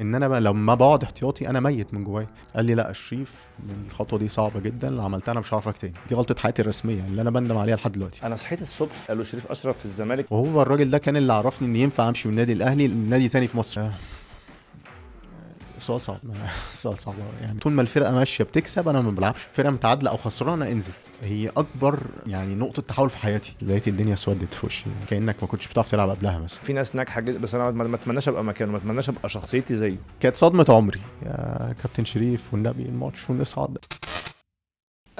ان انا بقى لما بقعد احتياطي انا ميت من جوايا قال لي لا الشريف الخطوه دي صعبه جدا اللي عملتها انا مش هعرفك تاني دي غلطه حياتي الرسميه اللي انا بندم عليها لحد دلوقتي انا صحيت الصبح قالوا شريف اشرف في الزمالك وهو الراجل ده كان اللي عرفني ان ينفع امشي من النادي الاهلي لنادي تاني في مصر السؤال صعب السؤال صعب يعني طول ما الفرقه ماشيه بتكسب انا ما بلعبش فرقه متعادله او خسرانه انزل هي اكبر يعني نقطه تحول في حياتي لقيت الدنيا سودت في وشي كانك ما كنتش بتعرف تلعب قبلها مثلا في ناس ناجحه جدا بس انا ما اتمناش ابقى مكانه ما اتمناش ابقى شخصيتي زيه كانت صدمه عمري يا كابتن شريف والنبي الماتش ونصعد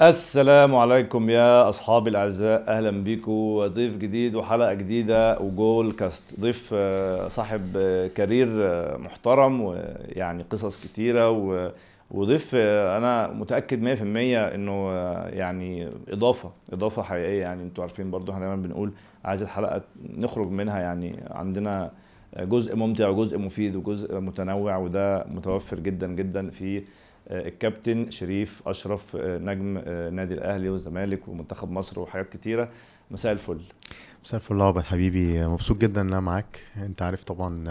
السلام عليكم يا اصحابي الاعزاء اهلا بيكم ضيف جديد وحلقه جديده وجول كاست ضيف آه، صاحب آه، كارير آه، محترم ويعني قصص كتيره وضيف انا متاكد 100% انه يعني اضافه اضافه حقيقيه يعني انتوا عارفين برضو احنا دايما بنقول عايز الحلقه نخرج منها يعني عندنا جزء ممتع وجزء مفيد وجزء متنوع وده متوفر جدا جدا في آه، الكابتن شريف اشرف آه، نجم آه، نادي الاهلي والزمالك ومنتخب مصر وحاجات كتيره مساء الفل مساء الفل عبد حبيبي مبسوط جدا ان انا معاك انت عارف طبعا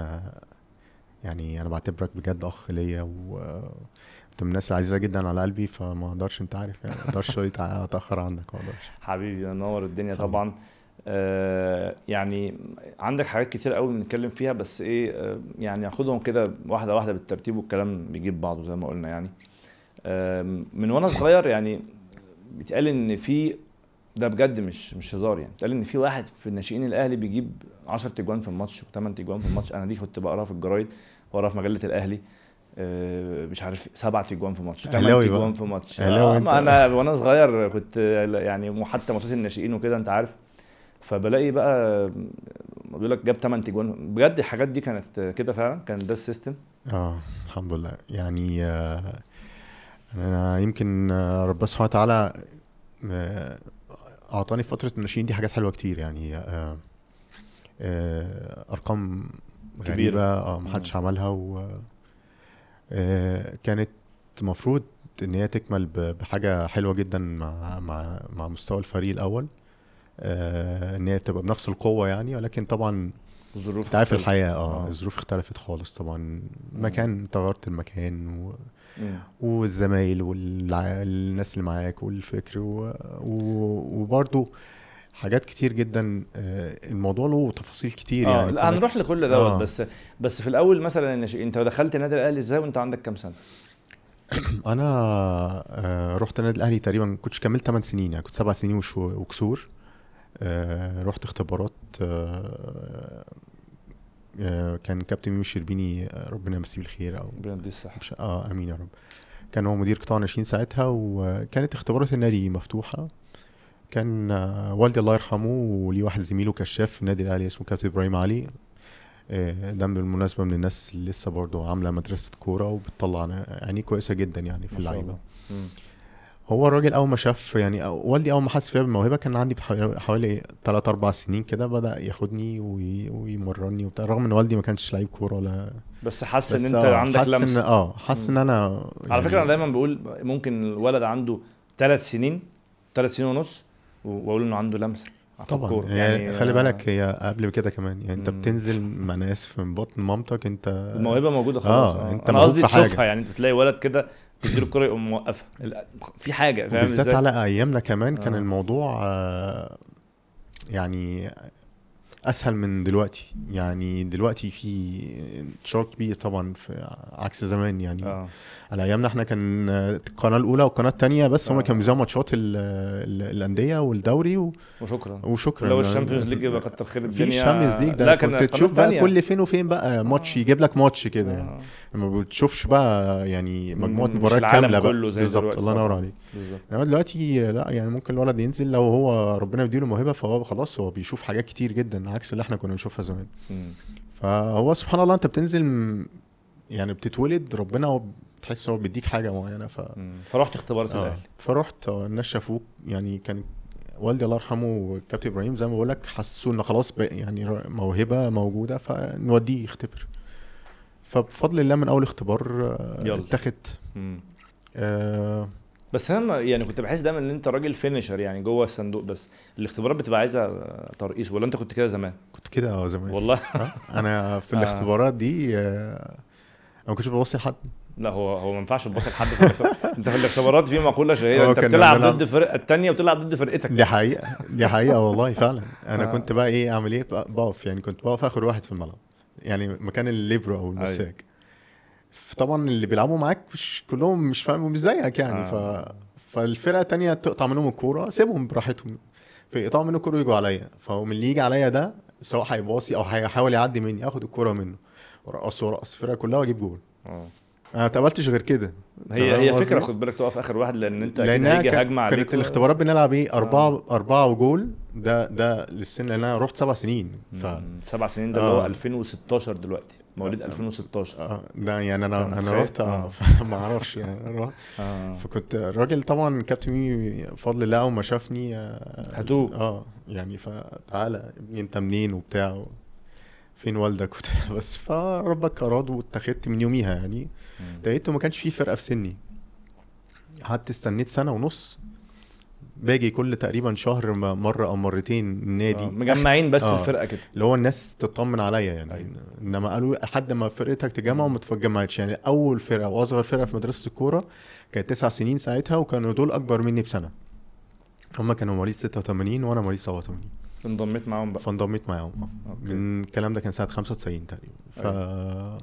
يعني انا بعتبرك بجد اخ ليا و من الناس العزيزه جدا على قلبي فما اقدرش انت عارف يعني ما اقدرش اتاخر عنك ما اقدرش حبيبي نور الدنيا طبعا آه يعني عندك حاجات كتير قوي بنتكلم فيها بس ايه آه يعني هاخدهم كده واحده واحده بالترتيب والكلام بيجيب بعضه زي ما قلنا يعني من وانا صغير يعني بيتقال ان في ده بجد مش مش هزار يعني بيتقال ان في واحد في ناشئين الاهلي بيجيب 10 تجوان في الماتش و8 تجوان في الماتش انا دي كنت بقراها في الجرايد بقراها في مجله الاهلي أه، مش عارف سبعة تجوان في ماتش ثمان تجوان في ماتش آه، انا وانا صغير كنت يعني حتى ماتشات الناشئين وكده انت عارف فبلاقي بقى بيقول لك جاب 8 تجوان بجد الحاجات دي كانت كده فعلا كان ده السيستم اه الحمد لله يعني آه يعني انا يمكن ربنا سبحانه وتعالى آه، اعطاني في فتره الناشئين دي حاجات حلوه كتير يعني آه، آه، ارقام كبيره اه حدش عملها و كانت المفروض ان هي تكمل بحاجه حلوه جدا مع مع مع مستوى الفريق الاول ان هي تبقى بنفس القوه يعني ولكن طبعا ظروف عارف الحياه آه،, اه الظروف اختلفت خالص طبعا مكان تغيرت المكان و... والزمايل والناس اللي معاك والفكر و... و... وبرده حاجات كتير جدا آه، الموضوع له تفاصيل كتير آه يعني هنروح لكل دوت آه. بس بس في الاول مثلا انت دخلت النادي الاهلي ازاي وانت عندك كام سنه؟ انا آه، رحت النادي الاهلي تقريبا كنتش كملت 8 سنين يعني كنت 7 سنين وكسور رحت اختبارات آه، كان كابتن ميمو الشربيني آه، ربنا يمسيه بالخير او ربنا الصحه اه امين يا رب كان هو مدير قطاع ناشئين ساعتها وكانت اختبارات النادي مفتوحه كان آه، والدي الله يرحمه وليه واحد زميله كشاف في النادي الاهلي اسمه كابتن ابراهيم علي ده بالمناسبه من الناس اللي لسه برضه عامله مدرسه كوره وبتطلع عينيه كويسه جدا يعني في اللعيبه هو الراجل اول ما شاف يعني والدي اول ما حس فيا بالموهبه كان عندي حوالي 3 4 سنين كده بدا ياخدني ويمرني وبتاع رغم ان والدي ما كانش لعيب كوره ولا بس حس ان انت آه عندك حس لمس إن اه حس ان انا يعني على فكره انا يعني دايما بقول ممكن الولد عنده 3 سنين 3 سنين ونص واقول انه عنده لمسه طبعا يعني, يعني خلي بالك هي قبل كده كمان يعني انت بتنزل انا اسف من بطن مامتك انت الموهبه موجوده خلاص اه, آه. انت انا قصدي تشوفها يعني انت بتلاقي ولد كده تدير الكوره يقوم موقفها في حاجه فاهم بالذات على ايامنا كمان كان آه. الموضوع آه، يعني اسهل من دلوقتي يعني دلوقتي في انتشار كبير طبعا في عكس زمان يعني آه. على ايامنا احنا كان القناه الاولى والقناه الثانيه بس آه. هم كانوا بيذاعوا ماتشات الانديه والدوري و... وشكرا وشكرا لو الشامبيونز ليج يبقى كتر خير الدنيا في الشامبيونز ليج ده كنت تشوف بقى كل فين وفين بقى ماتش آه. يجيب لك ماتش كده يعني آه. ما بتشوفش بقى يعني مجموعه مباريات كامله بقى بالظبط الله ينور عليك انما دلوقتي لا يعني ممكن الولد ينزل لو هو ربنا يديله موهبه فهو خلاص هو بيشوف حاجات كتير جدا عكس اللي احنا كنا بنشوفها زمان فهو سبحان الله انت بتنزل يعني بتتولد ربنا بتحس هو بيديك حاجه معينه ف فرحت اختبارات آه. الاهلي فرحت آه، الناس شافوك يعني كان والدي الله يرحمه وكابتن ابراهيم زي ما بقول لك حسوا ان خلاص يعني موهبه موجوده فنوديه يختبر فبفضل الله من اول اختبار اتخذت آه بس انا يعني كنت بحس دايما ان انت راجل فينيشر يعني جوه الصندوق بس الاختبارات بتبقى عايزه ترقيص ولا انت كنت كده زمان؟ كنت كده اه زمان والله آه، انا في آه. الاختبارات دي آه، انا ما كنتش ببص لحد لا هو هو ما ينفعش تبص لحد انت في الاختبارات في مقوله شهيره انت بتلعب ضد الفرقه الثانيه وبتلعب ضد فرقتك دي حقيقه دي حقيقه والله فعلا انا كنت بقى ايه اعمل ايه بقف يعني كنت بقف اخر واحد في الملعب يعني مكان الليبرو او أيوه. المساك طبعا اللي بيلعبوا معاك مش كلهم مش فاهم مش زيك يعني آه. ف... فالفرقه الثانيه تقطع منهم الكوره سيبهم براحتهم فيقطعوا منه الكوره ويجوا عليا فهم اللي يجي عليا ده سواء هيباصي او هيحاول يعدي مني اخد الكوره منه ورقص ورقص الفرقه كلها واجيب جول آه. انا ما تقابلتش غير كده هي هي فكره خد بالك تقف اخر واحد لان انت هيجي هجمه عليك كانت الاختبارات بنلعب ايه آه. اربعه آه. اربعه وجول ده ده للسن لان انا رحت سبع سنين ف سبع سنين ده اللي آه. هو 2016 دلوقتي مواليد 2016 آه. اه ده يعني انا انا رحت اه, آه. ما اعرفش يعني رحت آه. فكنت الراجل طبعا كابتن ميمي بفضل الله اول ما شافني آه. هدوب اه يعني فتعالى انت منين وبتاع فين والدك وبتاع بس فربك اراد واتخذت من يوميها يعني لقيته ما كانش فيه فرقه في سني قعدت استنيت سنه ونص باجي كل تقريبا شهر مره او مرتين النادي آه. مجمعين بس آه. الفرقه كده اللي هو الناس تطمن عليا يعني أيوة. انما قالوا لحد ما فرقتك تجمع وما تجمعتش يعني اول فرقه واصغر فرقه في مدرسه الكوره كانت تسع سنين ساعتها وكانوا دول اكبر مني بسنه هم كانوا مواليد 86 وانا مواليد 87 انضميت معاهم بقى فانضميت معاهم اه من الكلام ده كان سنه 95 تقريبا ف أيوة.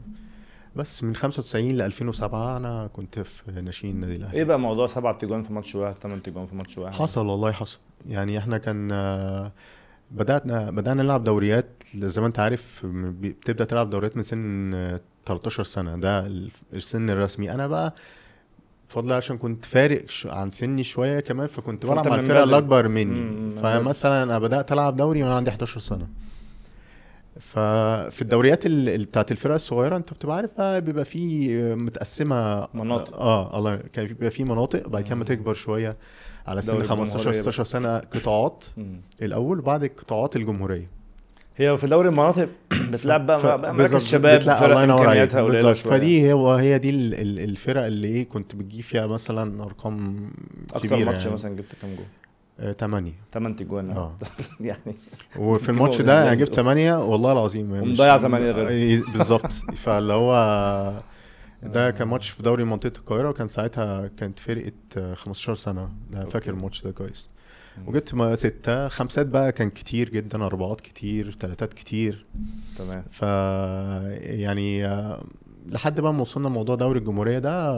بس من 95 ل 2007 انا كنت في ناشئين النادي الاهلي ايه بقى موضوع سبع تجوان في ماتش واحد ثمان تجوان في ماتش واحد حصل والله حصل يعني احنا كان آه، بدأنا بدأنا نلعب دوريات زي ما انت عارف بتبدأ تلعب دوريات من سن 13 آه، سنة ده السن الرسمي انا بقى بفضل عشان كنت فارق عن سني شوية كمان فكنت بلعب مع الفرقة الأكبر مني مم. فمثلا انا بدأت ألعب دوري وانا عندي 11 سنة ففي الدوريات بتاعت الفرق الصغيره انت بتبقى عارف بقى بيبقى في متقسمه مناطق اه الله كان بيبقى في مناطق بعد كده تكبر شويه على سن 15 16 سنه قطاعات الاول وبعد قطاعات الجمهوريه هي في دوري المناطق بتلعب بقى, بقى مركز شباب بتلعب الله ينور عليك بالظبط فدي هو هي دي الفرق اللي ايه كنت بتجيب فيها مثلا ارقام كبيره اكتر ماتش يعني. مثلا جبت كام جول 8 8 جوان اه, آه. يعني وفي الماتش ده انا جبت 8 والله العظيم ومضيع 8 غير إيه، بالظبط فاللي هو ده آه. كان ماتش في دوري منطقه القاهره وكان ساعتها كانت فرقه 15 آه، سنه ده فاكر الماتش ده كويس وجبت ما ستة خمسات بقى كان كتير جدا أربعات كتير تلاتات كتير تمام ف يعني لحد بقى ما وصلنا لموضوع دوري الجمهورية ده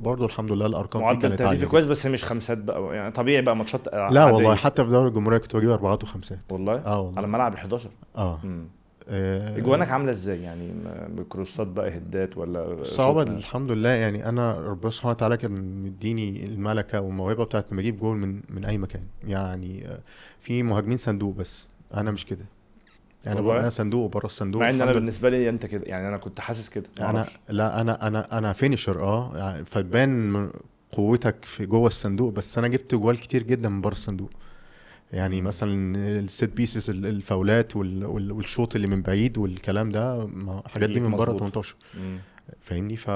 برضه الحمد لله الارقام معدل كانت تهديفي كويس بس مش خمسات بقى يعني طبيعي بقى ماتشات لا والله حتى في دوري الجمهوريه كنت بجيب اربعات وخمسات والله اه والله على ملعب ال 11 اه امم اجوانك عامله ازاي يعني بكروسات بقى هدات ولا صعبه الحمد لله يعني انا ربنا سبحانه وتعالى كان مديني الملكه والموهبه بتاعت ما اجيب جول من من اي مكان يعني آه، في مهاجمين صندوق بس انا مش كده يعني بقى صندوق بره الصندوق مع ان انا بالنسبه لي انت كده يعني انا كنت حاسس كده انا لا انا انا انا فينيشر اه يعني فتبان قوتك في جوه الصندوق بس انا جبت جوال كتير جدا من بره الصندوق يعني مثلا الست بيسز الفاولات والشوط اللي من بعيد والكلام ده الحاجات دي من بره 18 فاهمني ف آه،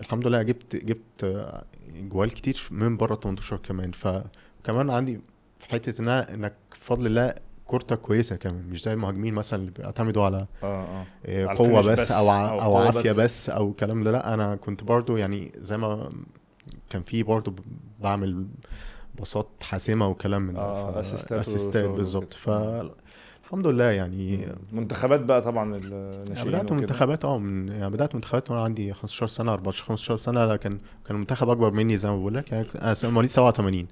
الحمد لله جبت جبت آه، جوال كتير من بره 18 كمان فكمان عندي في حته انك بفضل الله كورتك كويسه كمان مش زي المهاجمين مثلا اللي بيعتمدوا على آه آه. آه، قوه بس, بس او او, أو عافيه بس. بس او الكلام ده لا انا كنت برضو يعني زي ما كان في برضو بعمل بساط حاسمه وكلام من ده آه اسيستات اسيستات بالظبط ف الحمد لله يعني منتخبات بقى طبعا الناشئين بدات منتخبات اه من يعني بدات منتخبات وانا عندي 15 سنه 14 15 سنه كان كان المنتخب اكبر مني زي ما بقول لك يعني انا مواليد 87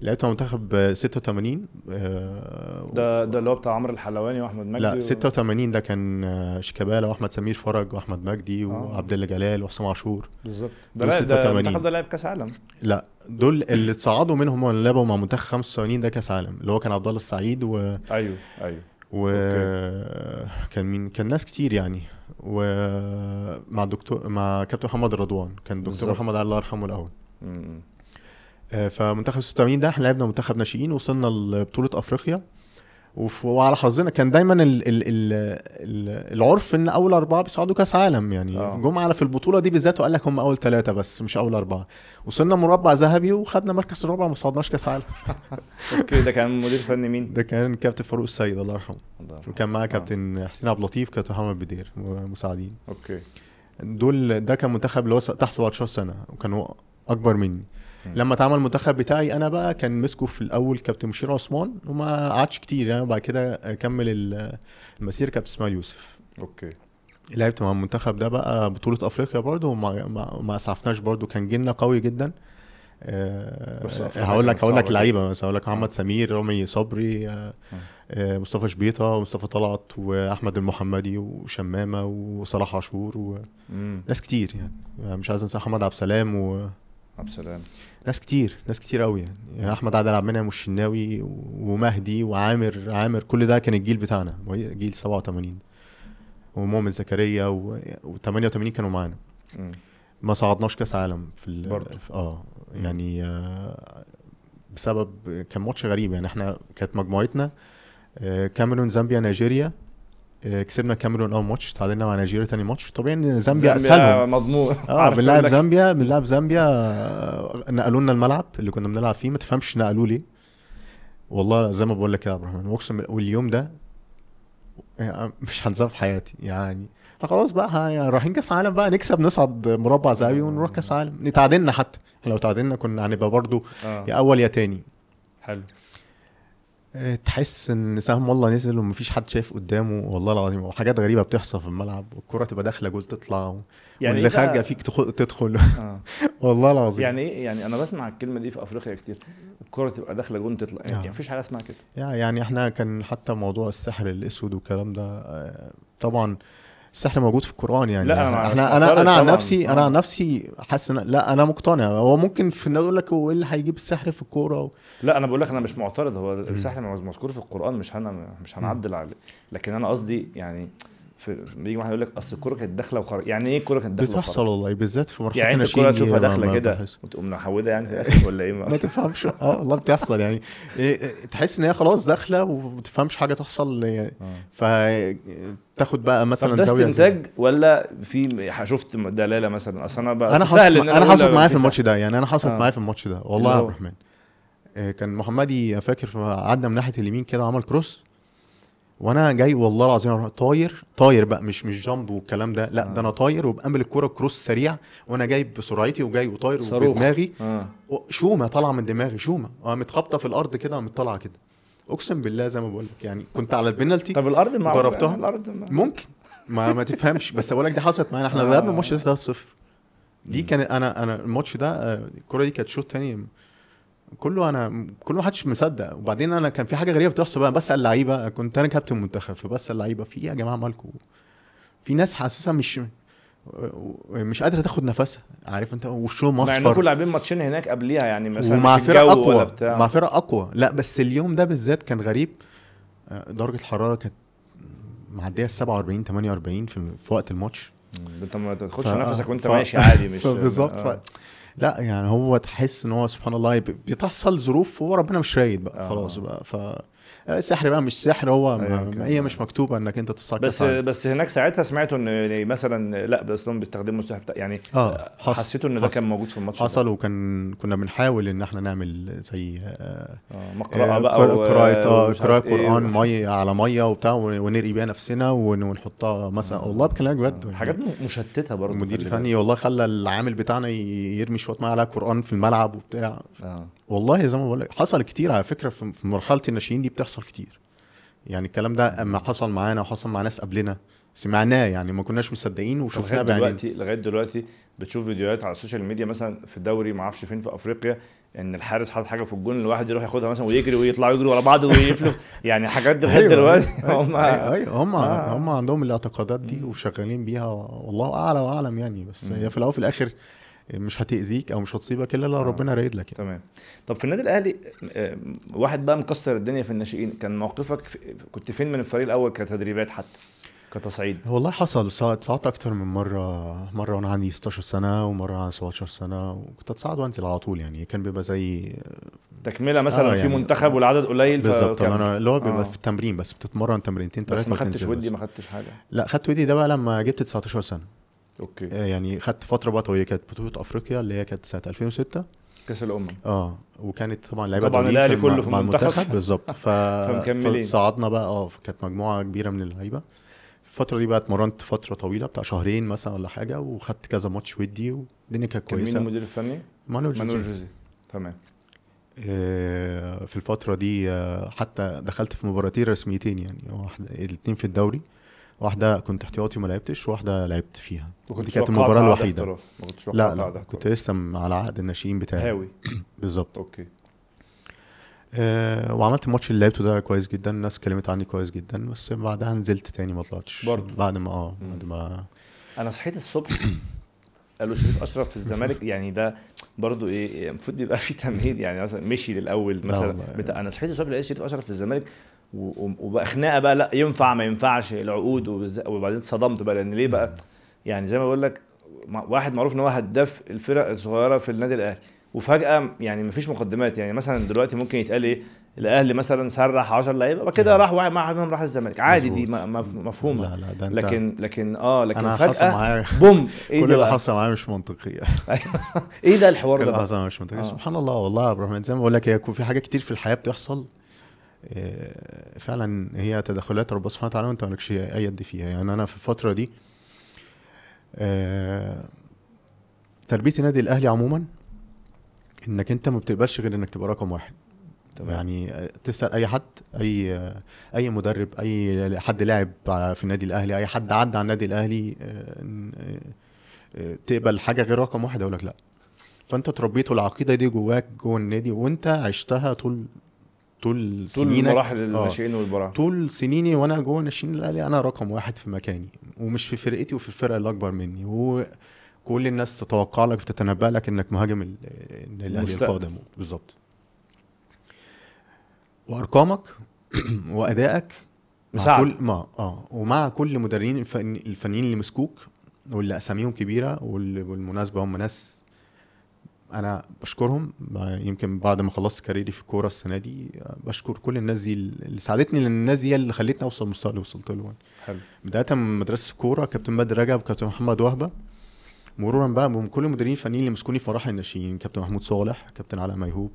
لعبت مع منتخب 86 آه، ده ده اللي هو بتاع عمرو الحلواني واحمد مجدي لا 86 ده كان شيكابالا واحمد سمير فرج واحمد مجدي آه. وعبد الله جلال وحسام عاشور بالظبط ده, ده المنتخب ده لعب كاس عالم لا دول اللي اتصعدوا منهم اللي لعبوا مع منتخب 85 ده كاس عالم اللي هو كان عبد الله السعيد و ايوه ايوه وكان مين كان ناس كتير يعني ومع دكتور مع كابتن محمد رضوان كان دكتور بالزبط. محمد الله يرحمه الاول م آه، فمنتخب 86 ده احنا لعبنا منتخب ناشئين وصلنا لبطوله افريقيا وعلى حظنا كان دايما الـ الـ الـ العرف ان اول اربعه بيصعدوا كاس عالم يعني آه. جم على في البطوله دي بالذات وقال لك هم اول ثلاثه بس مش اول اربعه وصلنا مربع ذهبي وخدنا مركز الرابع ما صعدناش كاس عالم اوكي ده كان مدير فني مين؟ ده كان كابتن فاروق السيد الله يرحمه وكان معاه آه. كابتن آه. حسين عبد اللطيف كابتن محمد بدير مساعدين اوكي دول ده كان منتخب اللي هو تحت 17 سنه وكانوا اكبر مني لما اتعمل المنتخب بتاعي انا بقى كان مسكه في الاول كابتن مشير عثمان وما قعدش كتير يعني وبعد كده كمل المسير كابتن اسماعيل يوسف اوكي لعبت مع المنتخب ده بقى بطوله افريقيا برده وما ما اسعفناش برده كان جيلنا قوي جدا آه، بس هقول لك هقول لك لعيبه مثلا هقول لك محمد سمير رامي صبري آه، آه، مصطفى شبيطه ومصطفى طلعت واحمد المحمدي وشمامه وصلاح عاشور وناس كتير يعني مش عايز انسى محمد عبد السلام و عبد السلام ناس كتير ناس كتير قوي يعني. يعني, احمد عادل عبد المنعم والشناوي ومهدي وعامر عامر كل ده كان الجيل بتاعنا جيل 87 ومؤمن زكريا و88 كانوا معانا ما صعدناش كاس عالم في برضه اه يعني آه، بسبب كان ماتش غريب يعني احنا كانت مجموعتنا آه، كاميرون زامبيا نيجيريا آه، كسبنا كاميرون اول ماتش تعادلنا مع نيجيريا تاني ماتش طبيعي زامبيا اسهلهم مضمون اه بنلعب زامبيا بنلعب زامبيا آه، نقلوا لنا الملعب اللي كنا بنلعب فيه ما تفهمش نقلوه ليه والله زي ما بقول لك يا عبد الرحمن اقسم واليوم ده آه، مش هنساه في حياتي يعني خلاص بقى يعني رايحين كاس عالم بقى نكسب نصعد مربع ذهبي ونروح كاس عالم تعادلنا حتى لو تعادلنا كنا هنبقى برضو آه. يا اول يا تاني حلو تحس ان سهم والله نزل ومفيش حد شايف قدامه والله العظيم وحاجات غريبه بتحصل في الملعب والكره تبقى داخله جول تطلع و... يعني واللي إيه خارجه فيك تدخل آه. والله العظيم يعني ايه يعني انا بسمع الكلمه دي في افريقيا كتير الكره تبقى داخله جول تطلع يعني آه. يعني مفيش حاجه اسمها كده يعني احنا كان حتى موضوع السحر الاسود والكلام ده آه، طبعا السحر موجود في القران يعني لا انا انا انا عن نفسي انا عن نفسي حاسس ان لا انا مقتنع هو ممكن في الناس يقول لك هو ايه اللي هيجيب السحر في الكوره و... لا انا بقول لك انا مش معترض هو السحر مذكور في القران مش هن... مش هنعدل عليه لكن انا قصدي يعني في بيجي واحد يقول لك اصل الكوره كانت داخله وخرج يعني ايه الكوره كانت داخله بتحصل والله بالذات في مرحله يعني الكوره تشوفها داخله كده وتقوم محوده يعني في الاخر ولا ايه ما تفهمش اه والله بتحصل يعني إيه، تحس ان هي خلاص داخله وما تفهمش حاجه تحصل يعني آه. فتاخد بقى مثلا زاويه ده استنتاج ولا في شفت دلاله مثلا اصل انا بقى انا سهل انا حصلت معايا في الماتش ده يعني انا حصلت آه. معايا في الماتش ده والله يا عبد الرحمن آه، كان محمدي فاكر عدى من ناحيه اليمين كده عمل كروس وانا جاي والله العظيم طاير طاير بقى مش مش جامب والكلام ده لا آه. ده انا طاير وبامل الكوره كروس سريع وانا جاي بسرعتي وجاي وطاير بدماغي آه. شومه طالعه من دماغي شومه آه، متخبطه في الارض كده متطلعه كده اقسم بالله زي ما بقول لك يعني كنت على البنالتي طب الارض مع جربتها الارض ممكن ما, ما تفهمش بس بقول لك دي حصلت معانا احنا آه. آه. الماتش 3-0 دي كانت انا انا الماتش ده آه، الكوره دي كانت شوط تاني كله انا كله محدش مصدق وبعدين انا كان في حاجه غريبه بتحصل بقى بسال اللعيبه كنت انا كابتن منتخب فبسال اللعيبه في ايه يا جماعه مالكم في ناس حاسسها مش مش قادره تاخد نفسها عارف انت وشهم اصفر مع انكم لاعبين ماتشين هناك قبليها يعني مثلا ومع فرق اقوى مع فرق اقوى لا بس اليوم ده بالذات كان غريب درجه الحراره كانت معديه ال 47 48 في, وقت الماتش انت ما تاخدش ف... نفسك وانت ف... ماشي عادي مش بالظبط آه. ف... لا يعني هو تحس ان هو سبحان الله بيتحصل ظروف هو ربنا مش رايد بقى آه. خلاص بقى ف سحر بقى مش سحر هو هي مش مكتوبه انك انت تسقط بس عنه. بس هناك ساعتها سمعت ان مثلا لا هم بيستخدموا السحر بتاع يعني اه حسيت حسيتوا ان ده كان موجود في الماتش حصل وكان كنا بنحاول ان احنا نعمل زي آه, آه، مقرأة بقى آه، قراءة اه قراءة آه، إيه. قرآن مية على مية وبتاع ونرقي بيها نفسنا ونحطها مثلا والله بكلامك بجد يعني حاجات مشتتة برضه المدير الفني والله خلى العامل بتاعنا يرمي شوية ميه على قرآن في الملعب وبتاع اه والله زي ما بقول لك حصل كتير على فكره في مرحله الناشئين دي بتحصل كتير يعني الكلام ده اما حصل معانا وحصل مع ناس قبلنا سمعناه يعني ما كناش مصدقين وشفناه بعينينا لغايه دلوقتي لغايه دلوقتي بتشوف فيديوهات على السوشيال ميديا مثلا في دوري ما اعرفش فين في افريقيا ان الحارس حاطط حاجه في الجون الواحد يروح ياخدها مثلا ويجري ويطلع يجري ورا بعض ويفلف يعني حاجات لغايه أيوة، دلوقتي هم أيوة،, ايوه هم آه. هم عندهم الاعتقادات دي وشغالين بيها والله اعلى واعلم يعني بس هي في الاول وفي الاخر مش هتاذيك او مش هتصيبك الا لو آه. ربنا رايد لك يعني. تمام طب في النادي الاهلي آه، واحد بقى مكسر الدنيا في الناشئين كان موقفك في... كنت فين من الفريق الاول كتدريبات حتى كتصعيد والله حصل صعدت اكتر من مره مره وانا عندي 16 سنه ومره عندي 17 سنه وكنت اتصعد وانزل على طول يعني كان بيبقى زي تكمله مثلا آه يعني في منتخب آه، والعدد قليل بالظبط انا اللي هو بيبقى آه. في التمرين بس بتتمرن تمرينتين ثلاثه بس ما خدتش ودي ما خدتش حاجه لا خدت ودي ده بقى لما جبت 19 سنه اوكي آه، يعني خدت فتره بقى طويله كانت بطوله افريقيا اللي هي كانت سنه 2006 كاس الامم اه وكانت طبعا لعيبه طبعا الاهلي كله في المنتخب بالظبط ف... فصعدنا بقى اه كانت مجموعه كبيره من اللعيبه الفتره دي بقى اتمرنت فتره طويله بتاع شهرين مثلا ولا حاجه وخدت كذا ماتش ودي والدنيا كانت كويسه مين المدير الفني؟ مانويل جوزي مانويل جوزي تمام آه، في الفتره دي آه، حتى دخلت في مباراتين رسميتين يعني واحده الاثنين في الدوري واحده كنت احتياطي وما لعبتش واحده لعبت فيها دي كانت المباراه الوحيده لا لا كنت لسه على عقد الناشئين بتاعي هاوي بالظبط اوكي آه وعملت الماتش اللي لعبته ده كويس جدا الناس اتكلمت عني كويس جدا بس بعدها نزلت تاني ما طلعتش برضه بعد ما اه بعد ما انا صحيت الصبح قالوا شريف اشرف في الزمالك يعني ده برضه إيه،, ايه المفروض يبقى في تمهيد يعني مثلا مشي للاول مثلا بتاع انا صحيت الصبح لقيت شريف اشرف في الزمالك وبقى خناقه بقى لا ينفع ما ينفعش العقود وبعدين اتصدمت بقى لان ليه بقى يعني زي ما بقول لك واحد معروف ان هو هداف الفرق الصغيره في النادي الاهلي وفجاه يعني مفيش مقدمات يعني مثلا دلوقتي ممكن يتقال ايه الاهلي مثلا سرح 10 لعيبه كده نعم. راح واحد منهم راح الزمالك عادي دي مفهومه لا لا ده انت لكن لكن اه لكن أنا فجاه معايا بوم إيه كل اللي حصل معايا مش منطقي ايه ده الحوار ده كل اللي حصل معايا مش منطقي آه. سبحان الله والله يا عبد الرحمن زي ما بقول لك هي في حاجات كتير في الحياه بتحصل آه، فعلا هي تدخلات ربنا سبحانه وتعالى وانت مالكش اي يد فيها يعني انا في الفتره دي آه، تربيه النادي الاهلي عموما انك انت ما بتقبلش غير انك تبقى رقم واحد طبعا. يعني تسال اي حد اي آه، اي مدرب اي حد لاعب في النادي الاهلي اي حد عدى على النادي الاهلي تقبل حاجه غير رقم واحد يقول لك لا فانت تربيته العقيده دي جواك جوه النادي وانت عشتها طول طول سنين طول مراحل آه. الناشئين آه. والبراعم طول سنيني وانا جوه ناشئين الاهلي انا رقم واحد في مكاني ومش في فرقتي وفي الفرقه اللي اكبر مني وكل الناس تتوقع لك وتتنبأ لك انك مهاجم الاهلي القادم بالظبط وارقامك وادائك مساعد مع كل ما اه ومع كل مدربين الفنيين اللي مسكوك واللي اساميهم كبيره واللي بالمناسبه هم ناس انا بشكرهم يمكن بعد ما خلصت كاريري في الكوره السنه دي بشكر كل الناس دي اللي ساعدتني لان الناس دي اللي خلتني اوصل المستوى اللي وصلت له يعني حلو بدايه من مدرسه الكوره كابتن بدر رجب كابتن محمد وهبه مرورا بقى من كل المدربين الفنيين اللي مسكوني في مراحل الناشئين كابتن محمود صالح كابتن علاء ميهوب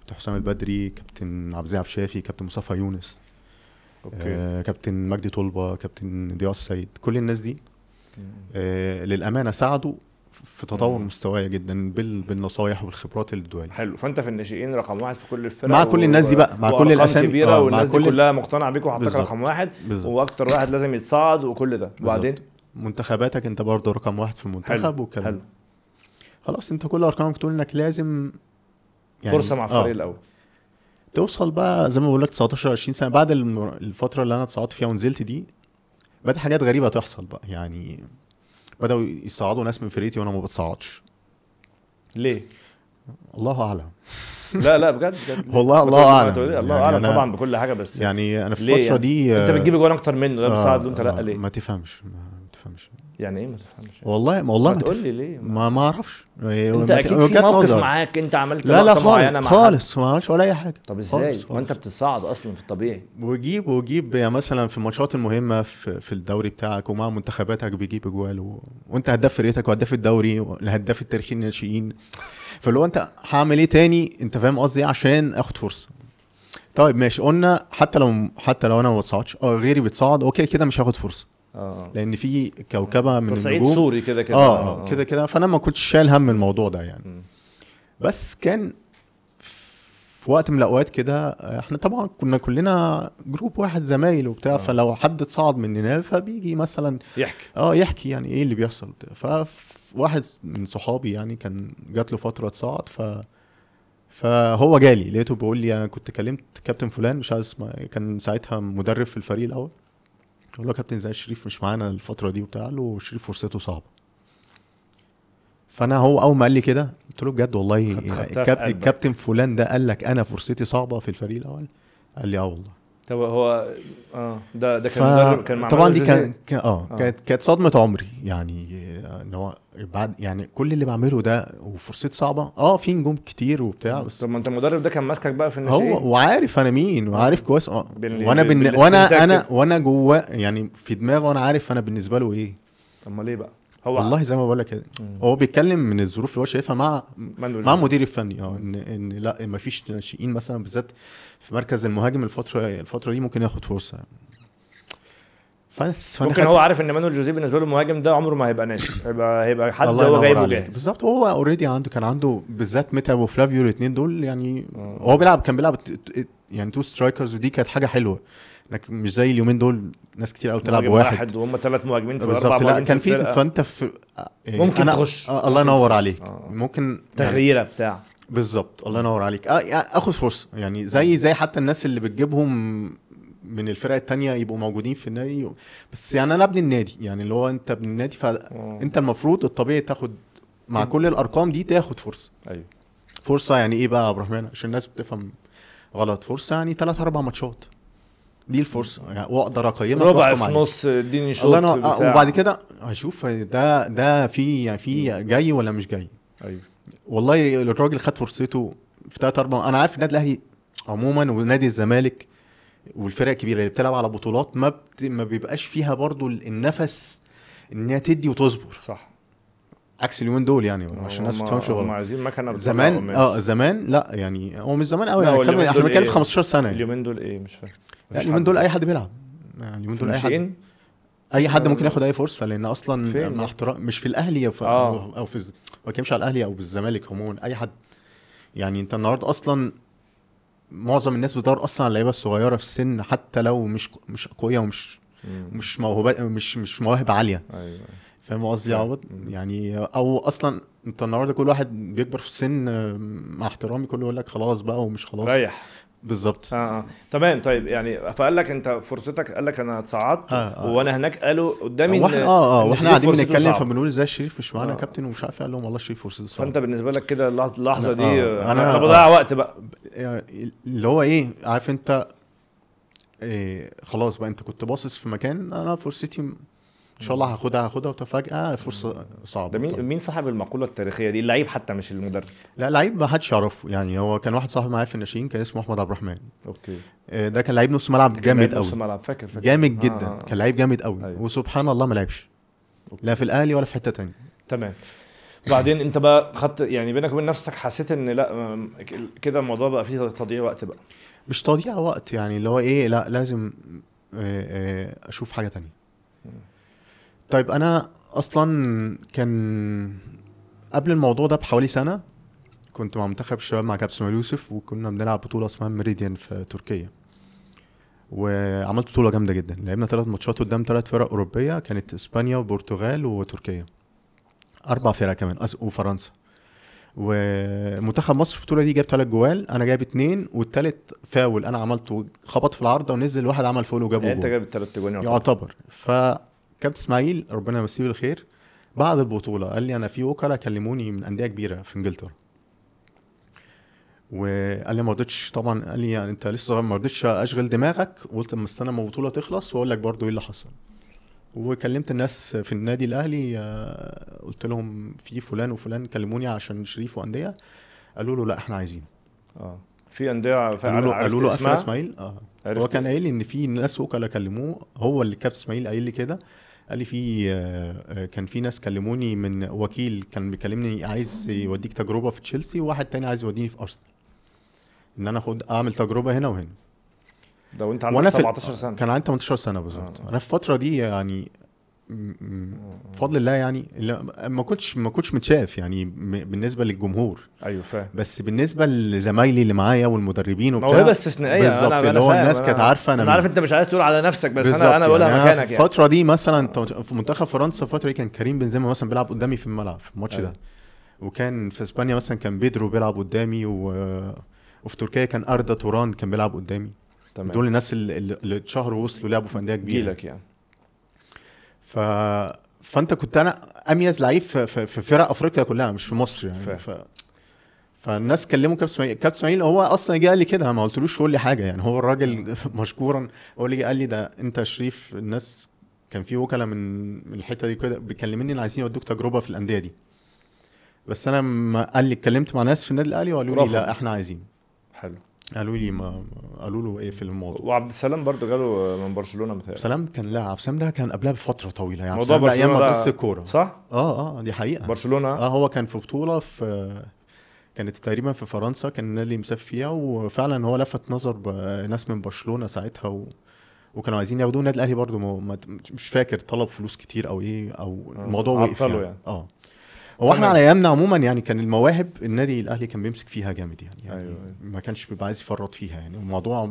كابتن حسام البدري كابتن عبد العزيز عبد الشافي كابتن مصطفى يونس أوكي. آه، كابتن مجدي طلبه كابتن ضياء السيد كل الناس دي آه، للامانه ساعدوا في تطور مستوايا جدا بالنصايح والخبرات اللي ادوها حلو فانت في الناشئين رقم واحد في كل الفرق مع كل و... الناس دي بقى مع كل الاسامي كبيره آه والناس كل... دي كلها مقتنعه بيك وحطك رقم واحد بالزبط. واكتر واحد لازم يتصعد وكل ده وبعدين منتخباتك انت برضه رقم واحد في المنتخب وكده حلو خلاص انت كل ارقامك تقول انك لازم يعني فرصه مع الفريق آه. الاول توصل بقى زي ما بقول لك 19 20 سنه بعد الفتره اللي انا اتصعدت فيها ونزلت دي بدات حاجات غريبه تحصل بقى يعني بداوا يصعدوا ناس من فرقتي وانا ما بتصعدش ليه؟ الله اعلم لا لا بجد بجد والله الله اعلم إيه؟ الله يعني اعلم يعني طبعا بكل حاجه بس يعني انا في الفتره يعني؟ دي انت بتجيب جوان اكتر منه ده آه، بتساعد انت لا ليه؟ ما تفهمش ما تفهمش يعني ايه ما تفهمش يعني. والله ما والله ما تقول لي ليه ما ما اعرفش إيه، انت اكيد في موقف معاك انت عملت لا لا خالص خالص ما عملش ولا اي حاجه طب ازاي وانت بتصعد اصلا في الطبيعي وجيب وجيب يعني مثلا في الماتشات المهمه في, في الدوري بتاعك ومع منتخباتك بيجيب اجوال و... وانت هداف فريقك وهداف الدوري والهداف التاريخي الناشئين فاللي هو انت هعمل ايه تاني انت فاهم قصدي إيه؟ عشان اخد فرصه طيب ماشي قلنا حتى لو حتى لو انا ما بتصعدش اه غيري بيتصعد اوكي كده مش هاخد فرصه آه. لان في كوكبه من تصعيد النجوم سوري كده كده اه, آه. كده كده فانا ما كنتش شايل هم الموضوع ده يعني م. بس كان في وقت من الاوقات كده احنا طبعا كنا كلنا جروب واحد زمايل وبتاع آه. فلو حد اتصعد مننا فبيجي مثلا يحكي اه يحكي يعني ايه اللي بيحصل فواحد من صحابي يعني كان جات له فتره اتصعد ف فهو جالي لقيته بيقول لي انا كنت كلمت كابتن فلان مش عايز كان ساعتها مدرب في الفريق الاول قال له يا كابتن زي شريف مش معانا الفتره دي وبتاع له شريف فرصته صعبه فانا هو اول ما قال لي كده قلت له بجد والله الكابتن فلان ده قال لك انا فرصتي صعبه في الفريق الاول قال لي اه والله طب هو اه ده ده كان ف... مدرب كان طبعا دي كان آه،, اه كانت كانت صدمه عمري يعني آه، ان هو بعد يعني كل اللي بعمله ده وفرصتي صعبه اه في نجوم كتير وبتاع بس طب ما انت المدرب ده كان ماسكك بقى في الناشئين هو وعارف انا مين وعارف آه. كويس اه بال... وانا بال... وانا انا وانا جواه يعني في دماغه وانا عارف انا بالنسبه له ايه طب ما ليه بقى هو والله زي ما بقول لك كده هو بيتكلم من الظروف اللي هو شايفها مع مع مدير الفني اه ان ان لا ما فيش ناشئين مثلا بالذات في مركز المهاجم الفتره الفتره دي ممكن ياخد فرصه يعني. فاس ممكن هو عارف ان مانويل جوزيه بالنسبه له المهاجم ده عمره ما هيبقى ناشئ هيبقى هيبقى حد هو جايبه جاهز بالظبط هو اوريدي عنده كان عنده بالذات ميتا وفلافيو الاثنين دول يعني آه. هو بيلعب كان بيلعب يعني تو سترايكرز ودي كانت حاجه حلوه انك مش زي اليومين دول ناس كتير قوي تلعب واحد, واحد وهم ثلاث مهاجمين في بالظبط لا كان في فانت في إيه ممكن تخش آه، الله ينور عليك آه. ممكن يعني تغييره يعني بتاع بالظبط الله ينور عليك آه فرصه يعني زي زي حتى الناس اللي بتجيبهم من الفرق التانية يبقوا موجودين في النادي بس يعني انا ابن النادي يعني اللي هو انت ابن النادي فانت المفروض الطبيعي تاخد مع كل الارقام دي تاخد فرصه ايوه فرصه يعني ايه بقى يا عبد الرحمن عشان الناس بتفهم غلط فرصه يعني ثلاث اربع ماتشات دي الفرصه يعني واقدر اقيمها ربع في نص اديني شوط أنا آه، بتاع. وبعد كده هشوف ده ده في يعني في جاي ولا مش جاي ايوه والله الراجل خد فرصته في ثلاث اربع انا عارف النادي الاهلي عموما ونادي الزمالك والفرق الكبيره اللي بتلعب على بطولات ما بت... ما بيبقاش فيها برضو النفس ان هي تدي وتصبر صح عكس اليومين دول يعني عشان الناس ما تفهمش غلط عايزين مكنه زمان اه زمان لا يعني هو مش زمان قوي يعني احنا بنتكلم في إيه؟ 15 سنه يعني اليومين دول ايه مش فاهم يعني اليومين دول اي حد بيلعب يعني اليومين دول اي حد اي حد ممكن ياخد اي فرصه لان اصلا يعني؟ مع احترام مش في الاهلي في آه. او في ما بتكلمش على الاهلي او بالزمالك عموما اي حد يعني انت النهارده اصلا معظم الناس بتدور اصلا على اللعيبه الصغيره في السن حتى لو مش مش قويه ومش مم. مش موهبه مش مش مواهب عاليه أيوة. فاهم قصدي عوض يعني او اصلا انت النهارده كل واحد بيكبر في السن آه، مع احترامي كله يقول لك خلاص بقى ومش خلاص ريح بالظبط اه اه تمام طيب يعني فقال لك انت فرصتك قال لك انا اتصعدت آه آه. وانا هناك قالوا قدامي اه اه, آه واحنا قاعدين بنتكلم فبنقول ازاي الشريف مش معانا آه. كابتن ومش عارف قال لهم والله الشريف فرصته صعبه فانت بالنسبه لك كده اللحظه أنا دي آه،, آه. انا, أنا بضيع آه. وقت بقى آه، اللي هو ايه عارف انت إيه خلاص بقى انت كنت باصص في مكان انا فرصتي شاء الله هاخدها هاخدها وتفاجأة فرصه صعبه ده مين مين صاحب المقوله التاريخيه دي اللعيب حتى مش المدرب لا لعيب ما حدش يعرفه يعني هو كان واحد صاحبي معايا في الناشئين كان اسمه احمد عبد الرحمن اوكي آه، ده كان لعيب نص ملعب جامد قوي نص ملعب فاكر فاكر جامد جدا آه. كان لعيب جامد قوي أيوه. وسبحان الله ما لعبش لا في الاهلي ولا في حته ثانيه تمام بعدين انت بقى خدت يعني بينك وبين نفسك حسيت ان لا آه، كده الموضوع بقى فيه تضييع وقت بقى مش تضييع وقت يعني اللي هو ايه لا لازم آه، اشوف حاجه تانية طيب انا اصلا كان قبل الموضوع ده بحوالي سنه كنت مع منتخب الشباب مع كابتن يوسف وكنا بنلعب بطوله اسمها ميريديان في تركيا وعملت بطوله جامده جدا لعبنا ثلاث ماتشات قدام ثلاث فرق اوروبيه كانت اسبانيا وبرتغال وتركيا اربع فرق كمان وفرنسا ومنتخب مصر في البطوله دي جاب ثلاث جوال انا جايب اثنين والثالث فاول انا عملته خبط في العارضه ونزل واحد عمل فاول وجابه يعني انت جايب الثلاث جوال يعتبر ف كابتن اسماعيل ربنا يمسيه بالخير بعد البطوله قال لي انا في وكلاء كلموني من انديه كبيره في انجلترا وقال لي ما رضيتش طبعا قال لي يعني انت لسه صغير ما رضيتش اشغل دماغك وقلت اما استنى ما البطوله تخلص واقول لك برده ايه اللي حصل وكلمت الناس في النادي الاهلي آه، قلت لهم في فلان وفلان كلموني عشان شريف وانديه قالوا له لا احنا عايزينه اه في انديه قالوا له قالوا له اسماعيل اه هو كان قايل لي ان في ناس وكلاء كلموه هو اللي كابتن اسماعيل قايل لي كده قال لي في آه، آه، كان في ناس كلموني من وكيل كان بيكلمني عايز يوديك تجربه في تشيلسي وواحد تاني عايز يوديني في ارسنال ان انا اخد اعمل تجربه هنا وهنا ده وانت عندك 17 سنه كان عندي 18 سنه بالظبط آه. انا في الفتره دي يعني بفضل الله يعني ما كنتش ما كنتش متشاف يعني بالنسبه للجمهور ايوه فاهم بس بالنسبه لزمايلي اللي معايا والمدربين وبتاع موهبه استثنائيه بالظبط اللي هو الناس كانت عارفه انا انا عارف انت مش عايز تقول على نفسك بس انا انا بقولها يعني مكانك يعني الفتره دي مثلا في منتخب فرنسا الفتره دي كان كريم بنزيما مثلا بيلعب قدامي في الملعب في الماتش ده أيوة. وكان في اسبانيا مثلا كان بيدرو بيلعب قدامي و... وفي تركيا كان اردا توران كان بيلعب قدامي تمام دول الناس اللي اتشهروا وصلوا لعبوا في انديه كبيره جيلك يعني فانت كنت انا اميز لعيب في, فرق افريقيا كلها مش في مصر يعني ف... فالناس كلموا كابتن اسماعيل كابتن اسماعيل هو اصلا جه قال لي كده ما قلتلوش قول لي حاجه يعني هو الراجل مشكورا هو اللي قال لي ده انت شريف الناس كان في وكلاء من الحته دي كده بيكلمني ان عايزين يودوك تجربه في الانديه دي بس انا ما قال لي اتكلمت مع ناس في النادي الاهلي وقالوا لي لا احنا عايزين حلو قالوا لي ما قالوا له ايه في الموضوع وعبد السلام برضه جاله من برشلونه مثلا سلام كان لا عبد السلام ده كان قبلها بفتره طويله يعني موضوع برشلونه ايام مدرسه الكوره صح؟ اه اه دي حقيقه برشلونه اه هو كان في بطوله في كانت تقريبا في فرنسا كان النادي مسافر فيها وفعلا هو لفت نظر ناس من برشلونه ساعتها و... وكانوا عايزين ياخدوه النادي الاهلي برضه ما... مش فاكر طلب فلوس كتير او ايه او آه، الموضوع وقف يعني. يعني. اه هو احنا على ايامنا عموما يعني كان المواهب النادي الاهلي كان بيمسك فيها جامد يعني, يعني أيوة. أيوة. ما كانش بيبقى عايز يفرط فيها يعني الموضوع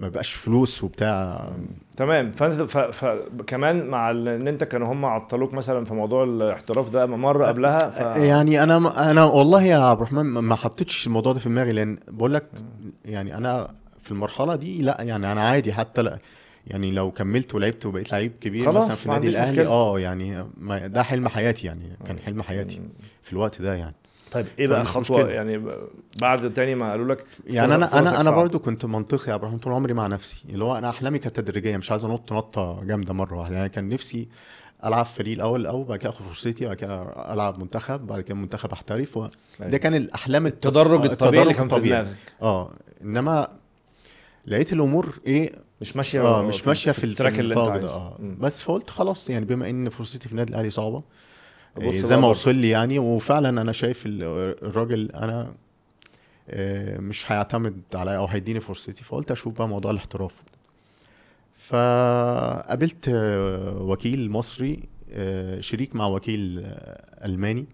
ما بقاش فلوس وبتاع تمام فكمان ف... كمان مع ان انت كانوا هم عطلوك مثلا في موضوع الاحتراف ده مره قبلها ف... يعني انا انا والله يا عبد الرحمن ما حطيتش الموضوع ده في دماغي لان بقول لك يعني انا في المرحله دي لا يعني انا عادي حتى لا يعني لو كملت ولعبت وبقيت لعيب كبير خلاص مثلا في النادي الاهلي اه يعني ده حلم حياتي يعني كان حلم حياتي يعني في الوقت ده يعني طيب ايه بقى الخطوه يعني بعد تاني ما قالوا لك يعني انا انا انا برضو كنت منطقي يا ابراهيم طول عمري مع نفسي اللي هو انا احلامي كانت تدريجيه مش عايز انط نطه جامده مره واحده يعني كان نفسي العب فريق الاول او بعد كده اخد فرصتي بعد كده العب منتخب بعد كده منتخب احترف و... أيوه. ده كان الاحلام التدرج الطبيعي اللي كان في دماغك اه انما لقيت الامور ايه مش ماشيه اه مش ماشيه في, في التراك اللي انت عايزه آه. بس فقلت خلاص يعني بما ان فرصتي في النادي الاهلي صعبه يعني زي ما وصل لي يعني وفعلا انا شايف الراجل انا آه، مش هيعتمد عليا او هيديني فرصتي فقلت اشوف بقى موضوع الاحتراف فقابلت آه، وكيل مصري آه، شريك مع وكيل الماني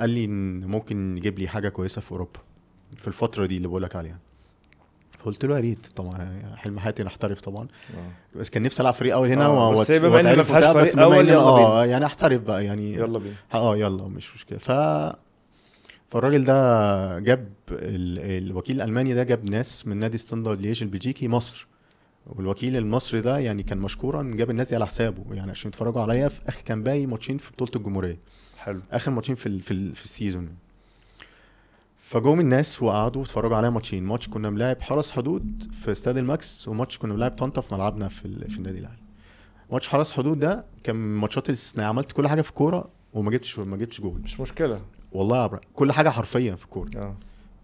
قال لي ان ممكن يجيب لي حاجه كويسه في اوروبا في الفتره دي اللي بقولك عليها فقلت له يا ريت طبعا يعني حلم حياتي نحترف طبعا أوه. بس كان نفسي العب فريق اول هنا آه. بس بما اني ما فيهاش فريق اول اه يعني احترف بقى يعني يلا بينا اه يلا مش مشكله ف فالراجل ده جاب الوكيل الالماني ده جاب ناس من نادي ستاندرد ليج البلجيكي مصر والوكيل المصري ده يعني كان مشكورا جاب الناس دي على حسابه يعني عشان يتفرجوا عليا في اخر كان باقي ماتشين في بطوله الجمهوريه حلو اخر ماتشين في ال في, ال في السيزون فجم الناس وقعدوا اتفرجوا عليا ماتشين ماتش كنا بنلاعب حرس حدود في استاد الماكس وماتش كنا بنلاعب طنطا في ملعبنا في, في النادي الاهلي ماتش حرس حدود ده كان ماتشات الاستثنائيه عملت كل حاجه في الكوره وما جبتش ما جبتش جول مش مشكله والله يا عبر كل حاجه حرفيا في الكوره اه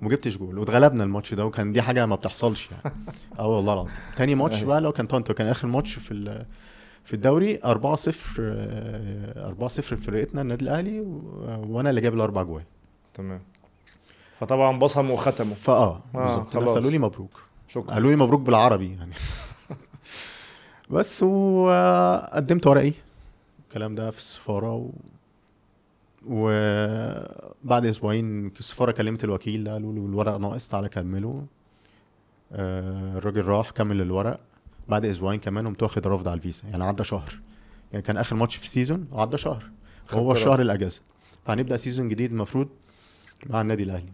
وما جبتش جول واتغلبنا الماتش ده وكان دي حاجه ما بتحصلش يعني اه والله العظيم تاني ماتش بقى لو كان طنطا كان اخر ماتش في في الدوري 4 0 4 0 فرقتنا النادي الاهلي وانا اللي جايب الاربع جوال تمام فطبعا بصموا وختموا فاه آه خلاص قالوا لي مبروك شكرا قالوا لي مبروك بالعربي يعني بس وقدمت ورقي الكلام ده في السفاره و... وبعد اسبوعين السفاره كلمت الوكيل ده قالوا له الورق ناقص تعالى كمله آه الراجل راح كمل الورق بعد اسبوعين كمان قمت واخد رفض على الفيزا يعني عدى شهر يعني كان اخر ماتش في السيزون عدى شهر هو الشهر الاجازه فهنبدا سيزون جديد المفروض مع النادي الاهلي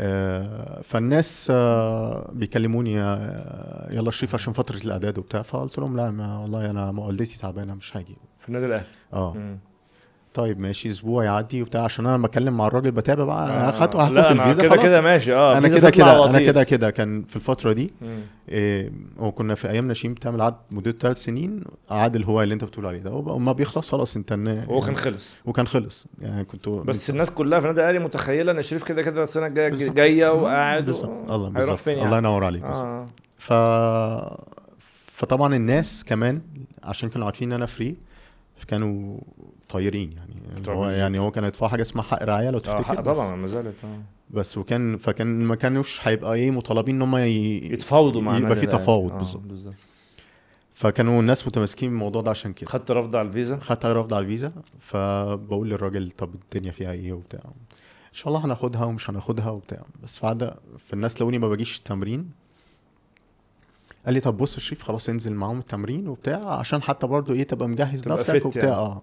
آه، فالناس آه، بيكلموني آه، يلا شريف عشان فتره الاعداد وبتاع فقلت لهم لا ما والله انا والدتي تعبانه مش هاجي في النادي الاهلي اه طيب ماشي اسبوع يعدي وبتاع عشان انا بكلم مع الراجل بتابع بقى آه. اخدت هاخد الفيزا كده كده ماشي اه انا كده كده انا كده كده كان في الفتره دي إيه وكنا آه، في ايام ناشئين بتعمل عقد مدته ثلاث سنين عقد الهوايه اللي انت بتقول عليه ده وما بيخلص خلاص انت هو كان يعني خلص وكان خلص يعني كنت بس الناس كلها في نادي الاهلي متخيله ان شريف كده كده السنه الجايه جايه وقاعد الله بالظبط يعني. الله ينور عليك آه. ف فطبعا الناس كمان عشان كانوا عارفين ان انا فري كانوا طايرين يعني هو يعني هو كان هيدفعوا حاجه اسمها حق رعايه لو آه، تفتكر حق طبعا ما زالت اه بس وكان فكان ما كانوش هيبقى ايه مطالبين ان هم ي... يتفاوضوا مع يبقى في يعني. تفاوض آه، بالظبط فكانوا الناس متماسكين بالموضوع ده عشان كده خدت رفض على الفيزا خدت رفض على الفيزا فبقول للراجل طب الدنيا فيها ايه وبتاع ان شاء الله هناخدها ومش هناخدها وبتاع بس في فالناس لوني ما باجيش التمرين قال لي طب بص يا شريف خلاص انزل معاهم التمرين وبتاع عشان حتى برضو ايه تبقى مجهز نفسك وبتاع يعني. اه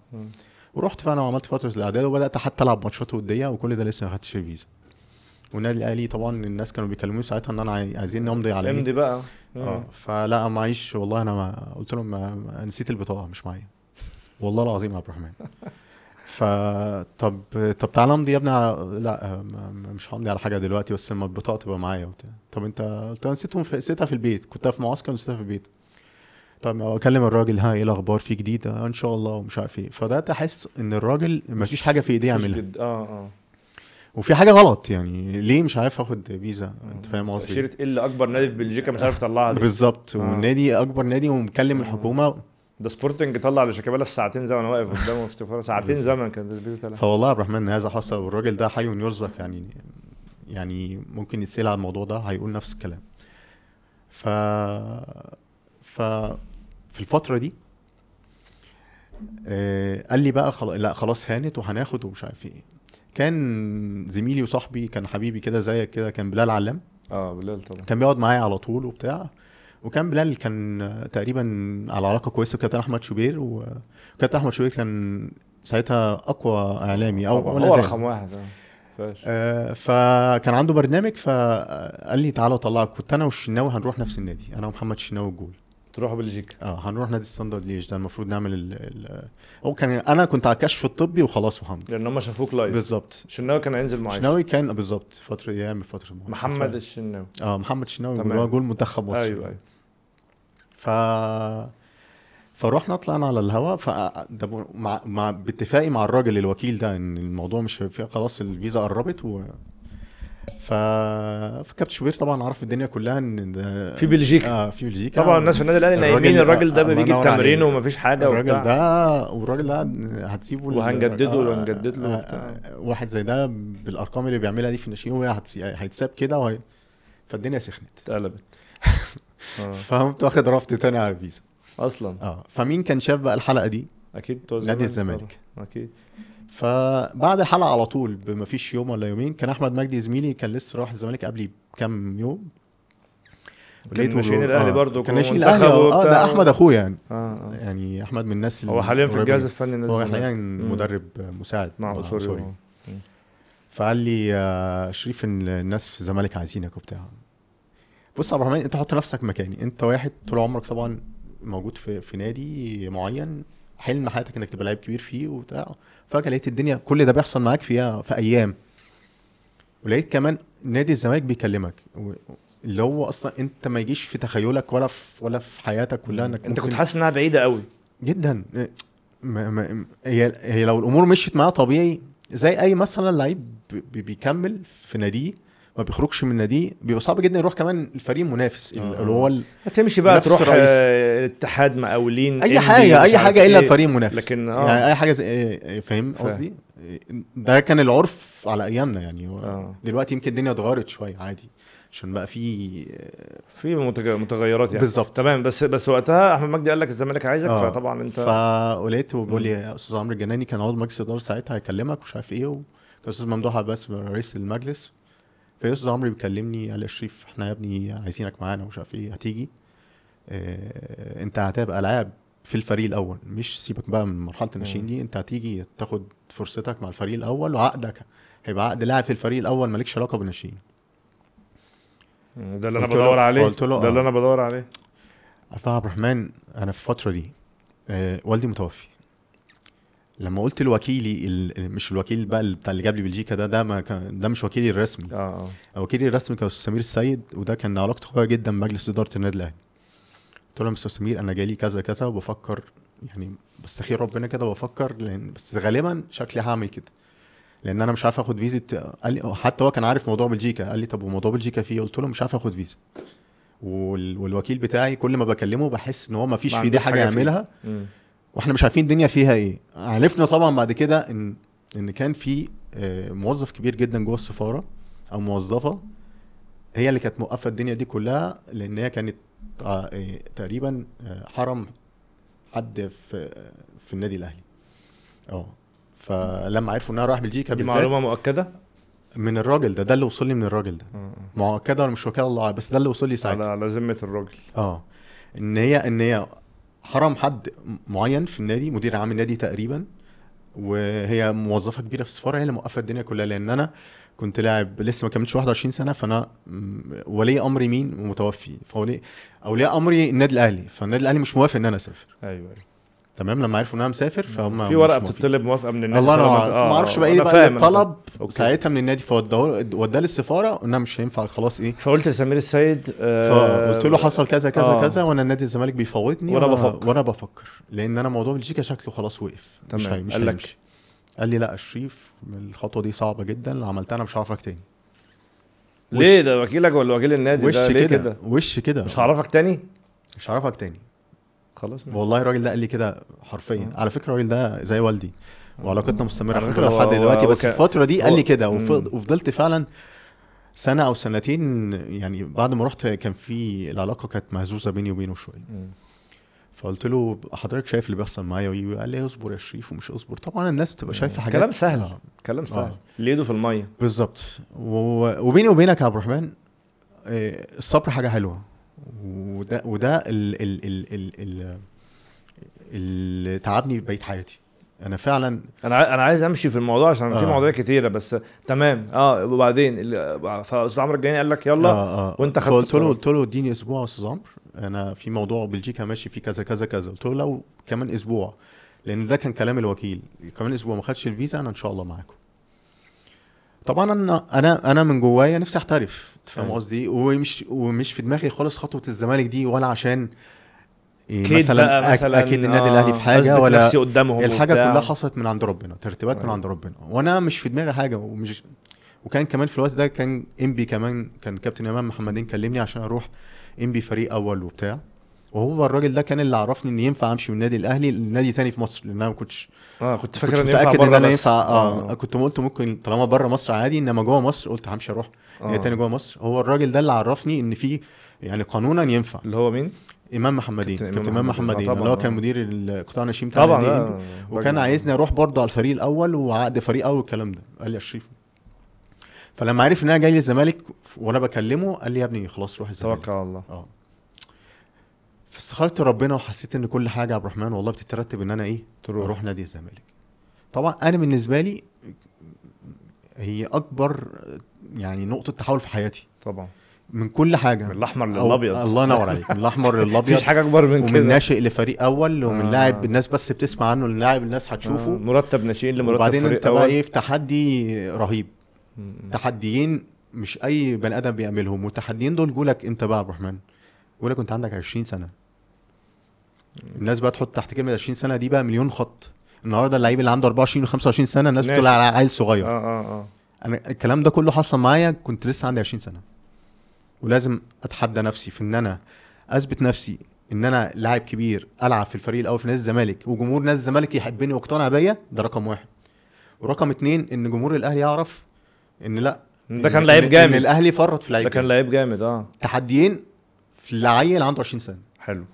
ورحت فعلا وعملت فتره الاعداد وبدات حتى العب ماتشات وديه وكل ده لسه ما خدتش الفيزا والنادي الاهلي طبعا الناس كانوا بيكلموني ساعتها ان انا عايزين نمضي على امضي بقى اه فلا معيش والله انا ما قلت لهم نسيت البطاقه مش معايا والله العظيم يا عبد الرحمن فطب طب تعالى امضي يا ابني على لا مش همضي على حاجه دلوقتي بس لما البطاقه تبقى معايا وبتاع طب انت قلت انا نسيتهم في... نسيتها في البيت كنت في معسكر ونسيتها في البيت طب ما اكلم الراجل ها ايه الاخبار في جديد آه، ان شاء الله ومش عارف ايه فده تحس ان الراجل مفيش حاجه في ايديه يعملها جد. اه اه وفي حاجه غلط يعني ليه مش عارف اخد فيزا آه، انت فاهم قصدي تاشيره إيه اللي اكبر نادي في بلجيكا مش عارف يطلعها بالظبط آه. والنادي اكبر نادي ومكلم آه. الحكومه ده سبورتنج طلع لشيكابالا في ساعتين زمن واقف قدامه استفاره ساعتين زمن كانت الفيزا طلع فوالله يا عبد الرحمن هذا حصل والراجل ده حي يرزق يعني يعني ممكن يتسال على الموضوع ده هيقول نفس الكلام ف ففي الفتره دي آه، قال لي بقى خلاص لا خلاص هانت وهناخد ومش عارف ايه كان زميلي وصاحبي كان حبيبي كده زيك كده كان بلال علام اه بلال طبعا كان بيقعد معايا على طول وبتاع وكان بلال كان تقريبا على علاقه كويسه بكابتن احمد شوبير وكابتن احمد شوبير كان ساعتها اقوى اعلامي او هو رقم واحد آه. آه فكان عنده برنامج فقال لي تعالى اطلعك كنت انا والشناوي هنروح نفس النادي انا ومحمد الشناوي الجول تروحوا بلجيكا اه هنروح نادي ستاندرد ليج ده المفروض نعمل ال ال هو كان انا كنت على الكشف الطبي وخلاص وحمد لان هم شافوك لايف بالظبط الشناوي كان هينزل معايا الشناوي كان بالظبط فتره ايام فتره محمد الشناوي اه محمد الشناوي اللي هو جول منتخب مصر ايوه ايوه ف فروحنا طلعنا على الهواء ف مع... مع باتفاقي مع الراجل الوكيل ده ان الموضوع مش خلاص الفيزا قربت و... ف... شوبير طبعا عرف الدنيا كلها ان ده... في بلجيكا اه في بلجيكا طبعا الناس في النادي الاهلي نايمين الراجل آه، ده بيجي التمرين ومفيش حاجه الراجل ده والراجل ده هتسيبه وهنجدده آه وهنجدد له آه آه،, آه واحد زي ده بالارقام اللي بيعملها دي في الناشئين وهي هيتساب كده وهي... فالدنيا سخنت اتقلبت آه. فقمت واخد رفض تاني على الفيزا اصلا اه فمين كان شاف بقى الحلقه دي اكيد نادي الزمالك اكيد فبعد الحلقه على طول بما فيش يوم ولا يومين كان احمد مجدي زميلي كان لسه راح الزمالك قبلي بكام يوم لقيت ماشيين الاهلي آه. برضه كان ماشيين الاهلي اه ده احمد اخويا يعني آه, آه. يعني احمد من الناس هو حاليا في الجهاز الفني هو حاليا مدرب مساعد مع نعم، آه، سوري آه. فقال لي آه شريف ان الناس في الزمالك عايزينك وبتاع بص يا عبد الرحمن انت حط نفسك مكاني انت واحد طول عمرك طبعا موجود في في نادي معين حلم حياتك انك تبقى لعيب كبير فيه وبتاع فجاه لقيت الدنيا كل ده بيحصل معاك فيها في ايام ولقيت كمان نادي الزمالك بيكلمك اللي هو اصلا انت ما يجيش في تخيلك ولا في ولا في حياتك كلها انك انت كنت حاسس انها بعيده قوي جدا ما ما هي هي لو الامور مشيت معاه طبيعي زي اي مثلا لعيب بيكمل في ناديه ما بيخرجش من دي بيبقى صعب جدا يروح كمان الفريق منافس آه. اللي هو هتمشي بقى تروح آه، الاتحاد مقاولين اي حاجه اي حاجه الا إيه. الفريق المنافس لكن آه. يعني اي حاجه إيه، إيه، فاهم قصدي ده كان العرف على ايامنا يعني أوه. دلوقتي يمكن الدنيا اتغيرت شويه عادي عشان بقى في في متغيرات يعني بالظبط تمام بس بس وقتها احمد مجدي قال لك الزمالك عايزك أوه. فطبعا انت فقلت وبيقول لي يا استاذ عمرو الجناني كان عضو مجلس اداره ساعتها هيكلمك ومش عارف ايه وكان استاذ ممدوح عباس رئيس المجلس فيوسف عمري بيكلمني قال يا شريف احنا يا ابني عايزينك معانا ومش عارف ايه هتيجي اه انت هتبقى لاعب في الفريق الاول مش سيبك بقى من مرحله الناشئين دي انت هتيجي تاخد فرصتك مع الفريق الاول وعقدك هيبقى عقد لاعب في الفريق الاول مالكش علاقه بالناشئين ده اللي انا بدور عليه ده اللي آه. انا بدور عليه عبد الرحمن انا في الفتره دي آه والدي متوفي لما قلت لوكيلي مش الوكيل بقى بتاع اللي جاب لي بلجيكا ده ده ما كان ده مش وكيلي الرسمي آه،, اه وكيلي الرسمي كان استاذ سمير السيد وده كان علاقته قويه جدا بمجلس اداره النادي الاهلي قلت له يا مستر سمير انا جالي كذا كذا وبفكر يعني بستخير ربنا كده بفكر لان بس غالبا شكلي هعمل كده لان انا مش عارف اخد فيزا قال لي حتى هو كان عارف موضوع بلجيكا قال لي طب وموضوع بلجيكا فيه قلت له مش عارف اخد فيزا والوكيل بتاعي كل ما بكلمه بحس ان هو ما فيش في دي حاجه, يعملها فيه. واحنا مش عارفين الدنيا فيها ايه عرفنا طبعا بعد كده ان ان كان في آه، موظف كبير جدا جوه السفاره او موظفه هي اللي كانت موقفه الدنيا دي كلها لان هي كانت آه، آه، تقريبا حرم حد في في النادي الاهلي اه فلما عرفوا انها رايح بلجيكا دي معلومه مؤكده من الراجل ده ده اللي وصل لي من الراجل ده مؤكده ولا مش وكاله الله بس ده اللي وصل لي ساعتها على ذمه الراجل اه ان هي ان هي حرم حد معين في النادي مدير عام النادي تقريبا وهي موظفه كبيره في السفاره هي اللي موقفه الدنيا كلها لان انا كنت لاعب لسه ما كملتش 21 سنه فانا ولي امري مين متوفي فولي اولياء امري النادي الاهلي فالنادي الاهلي مش موافق ان انا اسافر ايوه, أيوة. تمام لما عرفوا ان انا مسافر فهم في ورقه بتطلب موافقه من النادي الله انا ما آه، اعرفش بقى ايه بقى الطلب ساعتها من النادي فوداه للسفاره قلنا مش هينفع خلاص ايه فقلت لسمير السيد آه فقلت له حصل كذا كذا آه كذا وانا النادي الزمالك بيفوتني وانا بفكر وانا بفكر لان انا موضوع بلجيكا شكله خلاص وقف تمام مش هي مش قال هيمشي قال لي لا الشريف الخطوه دي صعبه جدا لو عملتها انا مش هعرفك تاني ليه ده وكيلك ولا وكيل النادي وش ده ليه كده وش كده مش هعرفك تاني مش هعرفك تاني خلاص ماشي. والله الراجل ده قال لي كده حرفيا آه. على فكره الراجل ده زي والدي وعلاقتنا آه. مستمره على فكره لحد دلوقتي بس الفتره دي قال لي كده وفضلت فعلا سنه او سنتين يعني بعد ما رحت كان في العلاقه كانت مهزوزه بيني وبينه شويه فقلت له حضرتك شايف اللي بيحصل معايا وي قال لي اصبر يا شريف ومش اصبر طبعا الناس بتبقى شايفه حاجات كلام سهل آه. كلام سهل آه. اللي في الميه بالظبط و... وبيني وبينك يا عبد الرحمن آه، الصبر حاجه حلوه وده وده ال ال ال ال ال اللي تعبني بقيت حياتي انا فعلا انا انا عايز امشي في الموضوع عشان آه. في مواضيع كتيره بس تمام اه وبعدين فاستاذ عمرو الجاني قال لك يلا آه آه. وانت خدت قلت له قلت له اديني اسبوع يا استاذ عمرو انا في موضوع بلجيكا ماشي فيه كذا كذا كذا قلت له لو كمان اسبوع لان ده كان كلام الوكيل كمان اسبوع ما خدش الفيزا انا ان شاء الله معاكم طبعا انا انا انا من جوايا نفسي احترف فاهم أيوه. قصدي ومش ومش في دماغي خالص خطوه الزمالك دي ولا عشان إيه مثلا, مثلا اكيد النادي آه الاهلي في آه، حاجه ولا نفسي قدامهم الحاجه وبتاع. كلها حصلت من عند ربنا ترتيبات من أيوه. عند ربنا وانا مش في دماغي حاجه ومش وكان كمان في الوقت ده كان انبي كمان كان كابتن امام محمدين كلمني عشان اروح انبي فريق اول وبتاع وهو الراجل ده كان اللي عرفني ان ينفع امشي من النادي الاهلي لنادي تاني في مصر لان انا ما كنتش اه كنت فاكر ان متاكد ان انا ينفع آه, آه. كنت قلت ممكن طالما بره مصر عادي انما جوه مصر قلت همشي اروح آه. تاني جوه مصر هو الراجل ده اللي عرفني ان في يعني قانونا ينفع اللي هو مين؟ امام محمدين كابتن امام محمدين آه، اللي هو كان مدير القطاع الناشئين بتاع النادي آه، الاهلي وكان عايزني اروح برضه على الفريق الاول وعقد فريق اول والكلام ده قال لي يا شريف فلما عرف ان انا جاي للزمالك وانا بكلمه قال لي يا ابني خلاص روح الزمالك توكل على الله اه فاستخرت ربنا وحسيت ان كل حاجه يا عبد الرحمن والله بتترتب ان انا ايه تروح اروح نادي الزمالك طبعا انا بالنسبه لي هي اكبر يعني نقطه تحول في حياتي طبعا من كل حاجه من الاحمر للابيض الله ينور عليك من الاحمر للابيض مفيش حاجه اكبر من ومن كده ومن ناشئ لفريق اول ومن آه. لاعب الناس بس بتسمع عنه للاعب الناس هتشوفه آه. مرتب ناشئين لمرتب وبعدين انت بقى ايه في تحدي رهيب مم. تحديين مش اي بني ادم بيعملهم والتحديين دول جولك انت بقى يا عبد الرحمن؟ يقول لك كنت عندك 20 سنه الناس بقى تحط تحت كلمه 20 سنه دي بقى مليون خط النهارده اللعيب اللي عنده 24 و25 سنه الناس بتقول على عيل صغير اه اه اه انا الكلام ده كله حصل معايا كنت لسه عندي 20 سنه ولازم اتحدى نفسي في ان انا اثبت نفسي ان انا لاعب كبير العب في الفريق الاول في نادي الزمالك وجمهور نادي الزمالك يحبني ويقتنع بيا ده رقم واحد ورقم اتنين ان جمهور الاهلي يعرف ان لا ده كان لعيب جامد ان الاهلي فرط في لعيب ده كان لعيب جامد اه تحديين في العيل عنده 20 سنه حلو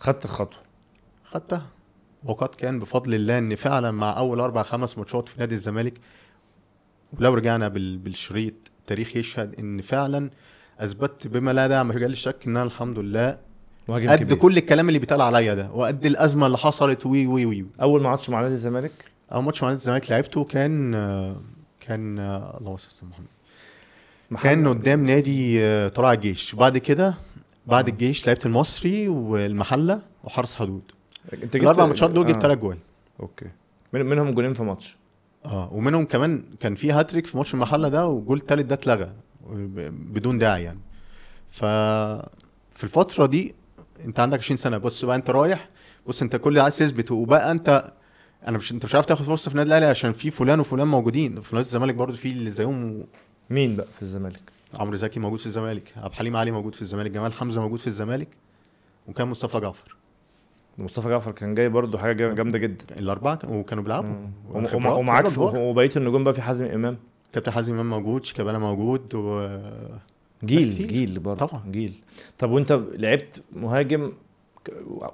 خدت الخطوه خدتها وقد كان بفضل الله ان فعلا مع اول اربع خمس ماتشات في نادي الزمالك ولو رجعنا بالشريط التاريخ يشهد ان فعلا اثبتت بما لا داعي مجال الشك ان انا الحمد لله قد كل الكلام اللي بيتقال عليا ده وقد الازمه اللي حصلت وي وي وي اول ماتش مع نادي الزمالك اول ماتش مع نادي الزمالك لعبته كان كان اللهم صل على محمد كان قدام نادي آه، طلائع الجيش بعد كده بعد آه. الجيش لعبت المصري والمحله وحرس حدود انت جبت الاربع ماتشات دول آه. جبت ثلاث جوان اوكي من منهم جولين في ماتش اه ومنهم كمان كان في هاتريك في ماتش المحله ده والجول الثالث ده اتلغى بدون داعي يعني ف في الفتره دي انت عندك 20 سنه بص بقى انت رايح بص انت كل اللي عايز تثبت وبقى انت انا مش انت مش عارف تاخد فرصه في النادي الاهلي عشان في فلان وفلان موجودين في نادي الزمالك برضه في اللي زيهم و... مين بقى في الزمالك؟ عمرو زكي موجود في الزمالك عبد الحليم علي موجود في الزمالك جمال حمزه موجود في الزمالك وكان مصطفى جعفر مصطفى جعفر كان جاي برضه حاجه جامده جدا الاربعه وكانوا بيلعبوا ومعاك وبقيه النجوم بقى في حازم امام كابتن حازم امام موجود شيكابالا موجود و جيل جيل برضه طبعا جيل طب وانت لعبت مهاجم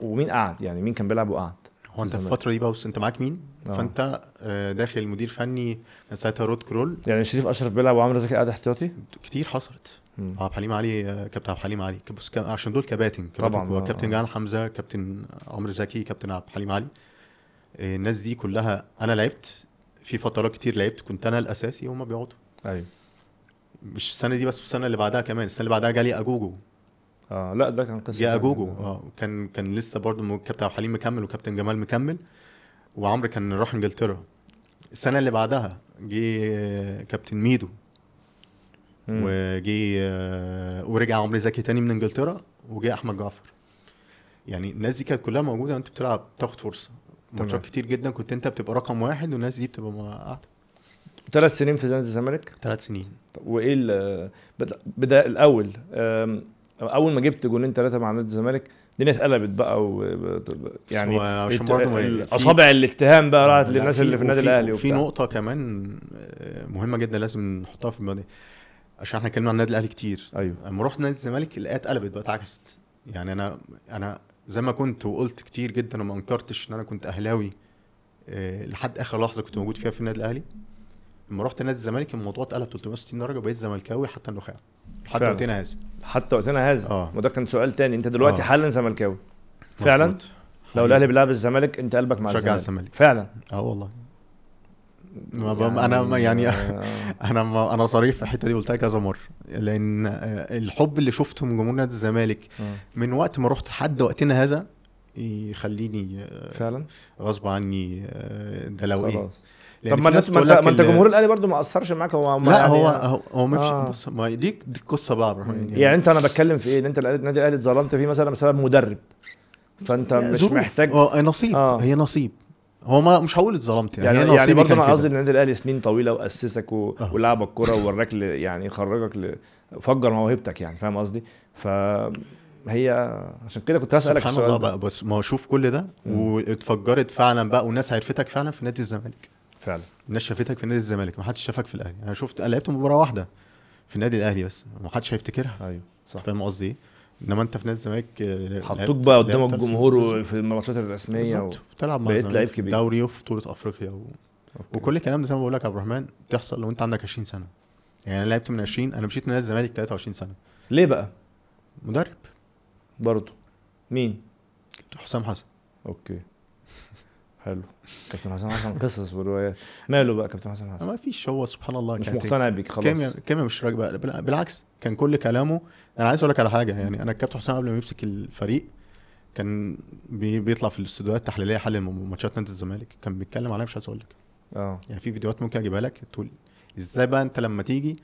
ومين قعد يعني مين كان بيلعب وقعد هو انت في الفتره دي بقى انت معاك مين أوه. فانت آه، داخل مدير فني ساعتها رود كرول يعني شريف اشرف بيلعب وعمرو زكي قاعد احتياطي كتير حصلت آه، آه، عبد الحليم علي كابتن عبد الحليم علي بص عشان دول كباتن طبعا كابتن جان حمزه كابتن عمرو زكي كابتن عبد الحليم علي الناس دي كلها انا لعبت في فترات كتير لعبت كنت انا الاساسي هما بيقعدوا ايوه مش السنه دي بس والسنه اللي بعدها كمان السنه اللي بعدها جالي اجوجو اه لا ده كان قصه يا جوجو اه كان كان لسه برضه كابتن عبد الحليم مكمل وكابتن جمال مكمل وعمرو كان راح انجلترا السنه اللي بعدها جه كابتن ميدو وجه آه، ورجع عمرو زكي تاني من انجلترا وجه احمد جعفر يعني الناس دي كانت كلها موجوده وانت بتلعب تاخد فرصه ماتشات كتير جدا كنت انت بتبقى رقم واحد والناس دي بتبقى قاعده ثلاث سنين في زمالك الزمالك؟ ثلاث سنين وايه بدا الاول اول ما جبت جولين ثلاثه مع نادي الزمالك الدنيا اتقلبت بقى و يعني اصابع الاتهام بقى راحت للناس اللي في النادي الاهلي وفي نقطه كمان آه، مهمه جدا لازم نحطها في دماغنا عشان احنا اتكلمنا عن النادي الاهلي كتير ايوه لما رحت نادي الزمالك الايه اتقلبت بقى اتعكست يعني انا انا زي ما كنت وقلت كتير جدا وما انكرتش ان انا كنت اهلاوي آه، لحد اخر لحظه كنت موجود فيها في النادي الاهلي لما رحت نادي الزمالك الموضوع اتقلب 360 درجه وبقيت زملكاوي حتى النخاع لحد وقتنا هذا حتى وقتنا هذا اه وده كان سؤال تاني انت دلوقتي آه. حالا زملكاوي فعلا لو الاهلي بيلعب الزمالك انت قلبك مع الزمالك. الزمالك فعلا اه والله ما يعني انا ما يعني آه. انا ما انا صريح في الحته دي قلتها كذا مره لان الحب اللي شفته من جمهور نادي الزمالك آه. من وقت ما رحت لحد وقتنا هذا يخليني آه، فعلا غصب عني ده لو ايه يعني طب ما الناس ما انت جمهور الاهلي برضه ما اثرش معاك هو لا يعني هو آه. هو, ما فيش آه. بص ما دي دي القصه بقى عبد الرحمن يعني, يعني انت انا بتكلم في ايه ان انت النادي الاهلي اتظلمت فيه مثلا بسبب مدرب فانت مش محتاج نصيب آه. هي نصيب هو ما مش هقول اتظلمت يعني يعني, يعني برضه انا قصدي النادي الاهلي سنين طويله واسسك و... أه. ولعب الكوره ووراك ل... يعني خرجك ل... فجر موهبتك يعني فاهم قصدي ف هي عشان كده كنت هسالك سبحان الله بقى بس ما هو شوف كل ده واتفجرت فعلا بقى والناس عرفتك فعلا في نادي الزمالك فعلا الناس شافتك في نادي الزمالك ما حدش شافك في الاهلي انا شفت انا لعبت مباراه واحده في النادي الاهلي بس ما حدش هيفتكرها ايوه صح فاهم قصدي ايه انما انت في نادي الزمالك آه، حطوك بقى قدام الجمهور في الماتشات الرسميه و... بتلعب مع بقيت لعيب كبير دوري وفي بطوله افريقيا و... وكل الكلام ده زي ما بقول لك يا عبد الرحمن بتحصل لو انت عندك 20 سنه يعني انا لعبت من 20 انا مشيت من نادي الزمالك 23 سنه ليه بقى؟ مدرب برضه مين؟ حسام حسن اوكي حلو كابتن حسن حسن قصص وروايات ماله بقى كابتن حسن حسن ما فيش هو سبحان الله مش مقتنع بيك خلاص كيميا كيميا مش راك بقى بالعكس كان كل كلامه انا عايز اقول لك على حاجه يعني انا الكابتن حسام قبل ما يمسك الفريق كان بي بيطلع في الاستوديوهات التحليليه حل ماتشات نادي الزمالك كان بيتكلم عليها مش عايز اقول لك اه يعني في فيديوهات ممكن اجيبها لك تقول ازاي بقى انت لما تيجي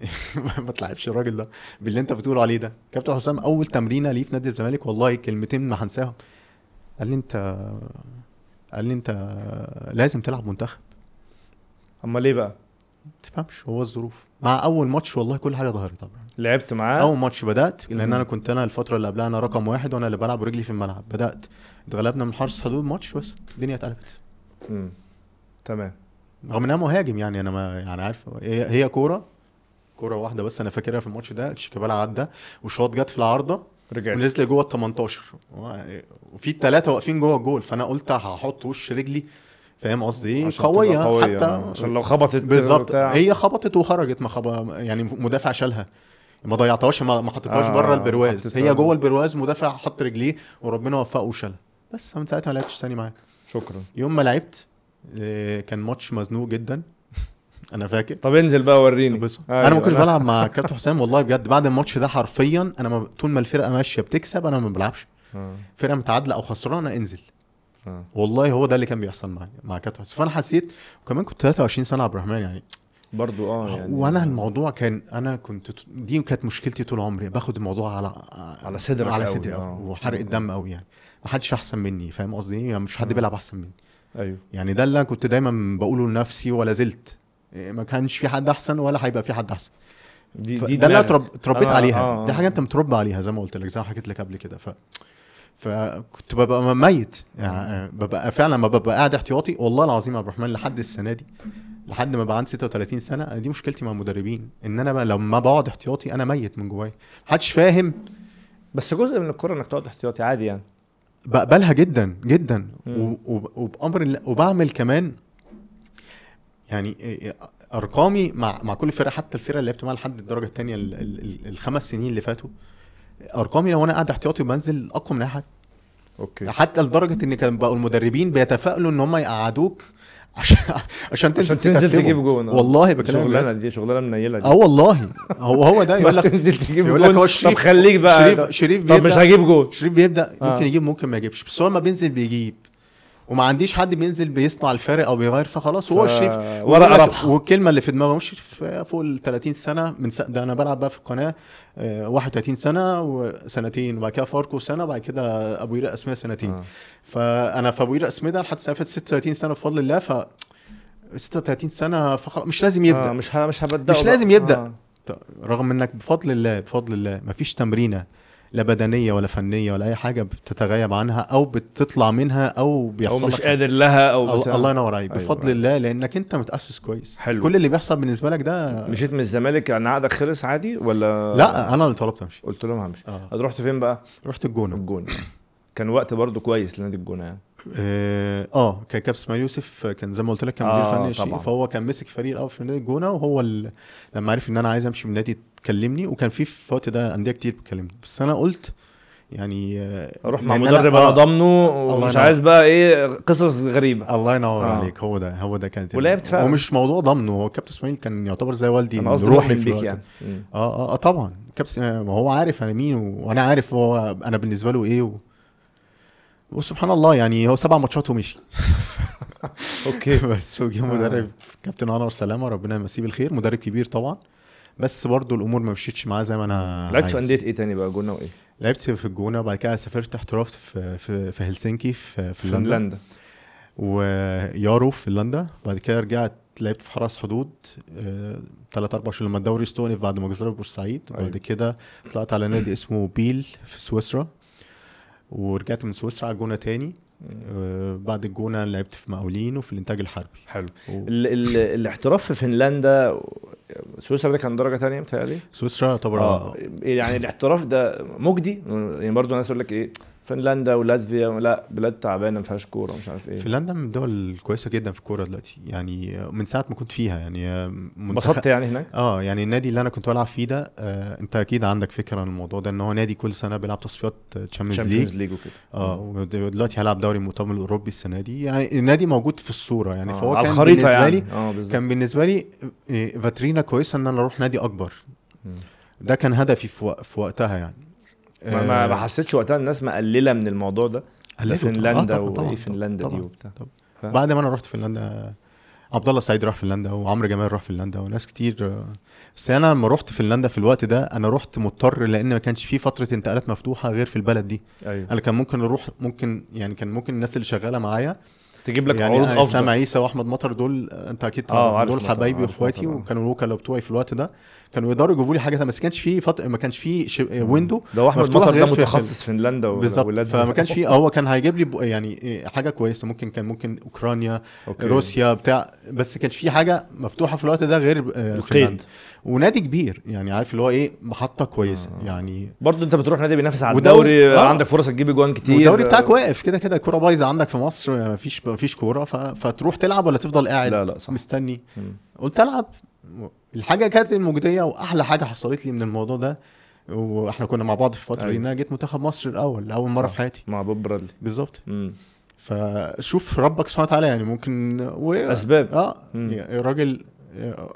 ما تلعبش الراجل ده باللي انت بتقول عليه ده كابتن حسام اول تمرينه ليه في نادي الزمالك والله كلمتين ما هنساهم قال لي انت قال لي انت لازم تلعب منتخب اما ليه بقى ما تفهمش هو الظروف مع اول ماتش والله كل حاجه ظهرت طبعا لعبت معاه اول ماتش بدات لان انا كنت انا الفتره اللي قبلها انا رقم واحد وانا اللي بلعب ورجلي في الملعب بدات اتغلبنا من حارس حدود ماتش بس الدنيا اتقلبت امم تمام رغم ان انا مهاجم يعني انا ما يعني عارف هي كوره كوره واحده بس انا فاكرها في الماتش ده تشيكابالا عدى وشوط جت في العارضه رجعت ونزلت لجوه ال 18 وفي ثلاثه واقفين جوه الجول فانا قلت هحط وش رجلي فاهم قصدي ايه قوية, قوية حتى آه، عشان لو خبطت بالظبط هي خبطت وخرجت ما خب... يعني مدافع شالها ما ضيعتهاش ما, ما حطيتهاش آه بره البرواز هي جوه البرواز مدافع حط رجليه وربنا وفقه وشالها بس من ساعتها ما لعبتش تاني معاك شكرا يوم ما لعبت آه، كان ماتش مزنوق جدا انا فاكر طب انزل بقى وريني بس آه، انا ما كنتش بلعب مع كابتن حسام والله بجد بعد الماتش ده حرفيا انا طول ما الفرقه ماشيه بتكسب انا ما بلعبش آه. فرقه متعادله او خسرانه انزل آه. والله هو ده اللي كان بيحصل معايا مع كابتن حسام فانا حسيت وكمان كنت 23 سنه عبد الرحمن يعني برضو اه يعني وانا الموضوع كان انا كنت دي كانت مشكلتي طول عمري باخد الموضوع على على صدري على صدري وحرق الدم قوي يعني ما حدش احسن مني فاهم قصدي إيه؟ يعني مش حد بيلعب احسن مني ايوه يعني ده اللي انا كنت دايما بقوله لنفسي ولا زلت إيه، ما كانش في حد احسن ولا هيبقى في حد احسن دي دي ده اللي انا اتربيت آه عليها آه دي حاجه آه. انت متربى عليها زي ما قلت لك زي ما حكيت لك قبل كده ف فكنت ببقى ميت يعني آه، ببقى فعلا لما ببقى قاعد احتياطي والله العظيم يا عبد الرحمن لحد السنه دي لحد ما بقى عندي 36 سنه دي مشكلتي مع المدربين ان انا لما بقعد احتياطي انا ميت من جوايا محدش فاهم بس جزء من الكوره انك تقعد احتياطي عادي يعني بقبلها جدا جدا وبامر وبعمل كمان يعني آه، آه، ارقامي مع مع كل فرقه حتى الفرقه اللي لعبت معاها لحد الدرجه الثانيه الخمس سنين اللي فاتوا ارقامي لو انا قاعد احتياطي بنزل اقوى من اي حد اوكي حتى لدرجه ان كان بقوا المدربين بيتفائلوا ان هم يقعدوك عشان عشان تنزل, عشان تنزل تجيب جون والله بكلمك شغلانه دي شغلانه منيله دي اه والله هو هو ده يقول لك تنزل تجيب يقول لك هو شريف طب خليك بقى شريف شريف طب مش هجيب جون شريف بيبدا ممكن آه. يجيب ممكن ما يجيبش بس هو ما بينزل بيجيب وما عنديش حد بينزل بيصنع الفارق او بيغير فخلاص هو ف... الشريف ورق والكلمه اللي في دماغه مش فوق ال 30 سنه من س... ده انا بلعب بقى في القناه 31 آه، سنه وسنتين وبعد كده فاركو سنه وبعد كده ابو قير اسمي سنتين آه. فانا في ابو قير اسمي ده لحد سنه 36 سنه بفضل الله ف 36 سنه فخلاص مش لازم يبدا آه مش ه... مش هبدا مش لازم يبدا آه. رغم انك بفضل الله بفضل الله مفيش تمرينه لا بدنيه ولا فنيه ولا اي حاجه بتتغيب عنها او بتطلع منها او بيحصل او مش قادر لها او, أو الله ينور عليك أيوة. بفضل أيوة. الله لانك انت متاسس كويس حلو كل اللي بيحصل بالنسبه لك ده مشيت من الزمالك يعني عقدك خلص عادي ولا لا انا اللي طلبت امشي قلت لهم همشي آه. آه، رحت فين بقى؟ رحت الجونه الجونه كان وقت برضه كويس لنادي الجونه يعني اه, آه كان كابتن اسماعيل يوسف كان زي ما قلت لك كان مدير آه فني فهو كان مسك فريق الاول في نادي الجونه وهو لما عرف ان انا عايز امشي من نادي كلمني وكان في في الوقت ده انديه كتير بتكلمني بس انا قلت يعني اروح آه، مع مدرب انا ضامنه آه، ومش عايز بقى ايه قصص غريبه الله ينور آه. عليك هو ده هو ده كانت ولعبت فعلا هو مش موضوع ضامنه هو كابتن اسماعيل كان يعتبر زي والدي انا قصدي روحي في الوقت يعني. اه اه, آه طبعا كابتن آه، ما هو عارف انا مين وانا عارف هو انا بالنسبه له ايه و... وسبحان الله يعني هو سبع ماتشات ومشي اوكي بس وجه مدرب كابتن انور سلامه ربنا يمسيه بالخير مدرب كبير طبعا بس برضه الامور ما مشيتش معاه زي ما انا لعبت في انديه ايه تاني بقى جونه وايه؟ لعبت في الجونه وبعد كده سافرت احترفت في في, في هلسنكي في في فنلندا ويارو في فنلندا بعد كده رجعت لعبت في حرس حدود ثلاث آه، اربع شهور لما الدوري استوقف يعني بعد ما جزر بورسعيد أيوة. بعد كده طلعت على نادي اسمه بيل في سويسرا ورجعت من سويسرا على الجونه تاني آه، بعد الجونه لعبت في مقاولين وفي الانتاج الحربي حلو و... ال ال الاحتراف في فنلندا سويسرا ده كان درجه ثانيه متهيألي سويسرا طبعا آه. اه يعني الاحتراف ده مجدي يعني برضه الناس يقول لك ايه فنلندا ولاتفيا لا بلاد تعبانه ما فيهاش كوره مش عارف ايه فنلندا من الدول الكويسه جدا في الكوره دلوقتي يعني من ساعه ما كنت فيها يعني انبسطت منتخ... يعني هناك اه يعني النادي اللي انا كنت بلعب فيه ده آه انت اكيد عندك فكره عن الموضوع ده ان هو نادي كل سنه بيلعب تصفيات تشامبيونز ليج تشامبيونز ليج وكده اه ودلوقتي هلعب دوري المؤتمر الاوروبي السنه دي يعني النادي موجود في الصوره يعني آه. فهو على كان الخريطة بالنسبه يعني. لي آه كان بالنسبه لي آه، فاترينا كويسه ان انا اروح نادي اكبر م. ده كان هدفي في, في وقتها يعني ما, ما, آه. حسيتش وقتها الناس مقلله من الموضوع ده فنلندا وايه فنلندا دي وبتاع بعد ما انا رحت فنلندا عبد الله سعيد راح فنلندا وعمرو جمال راح فنلندا وناس كتير بس انا لما رحت فنلندا في الوقت ده انا رحت مضطر لان ما كانش في فتره انتقالات مفتوحه غير في البلد دي أيوة. انا كان ممكن اروح ممكن يعني كان ممكن الناس اللي شغاله معايا تجيب لك يعني عروض افضل اسامه عيسى واحمد مطر دول انت اكيد آه دول حبايبي واخواتي آه. وكانوا الوكلاء بتوعي في الوقت ده كانوا يقدروا يجيبوا لي حاجه ما كانش في فط... ما كانش في ش... ويندو ده احمد مطر ده متخصص في فنلندا بالظبط فما كانش في هو كان هيجيب لي يعني حاجه كويسه ممكن كان ممكن اوكرانيا أوكي. روسيا بتاع بس كانش في حاجه مفتوحه في الوقت ده غير آه، فنلندا ونادي كبير يعني عارف اللي هو ايه محطه كويسه آه. يعني برضه انت بتروح نادي بينافس على الدوري آه. عندك فرصه تجيب اجوان كتير والدوري بتاعك واقف كده كده الكوره بايظه عندك في مصر يعني مفيش مفيش كوره ف... فتروح تلعب ولا تفضل قاعد لا لا صح. مستني م. قلت العب الحاجه كانت المجديه واحلى حاجه حصلت لي من الموضوع ده واحنا كنا مع بعض في فتره دي أيوة. جيت منتخب مصر الاول لاول مره في حياتي مع بوب برادلي بالظبط فشوف ربك سبحانه وتعالى يعني ممكن و... اسباب اه يعني الراجل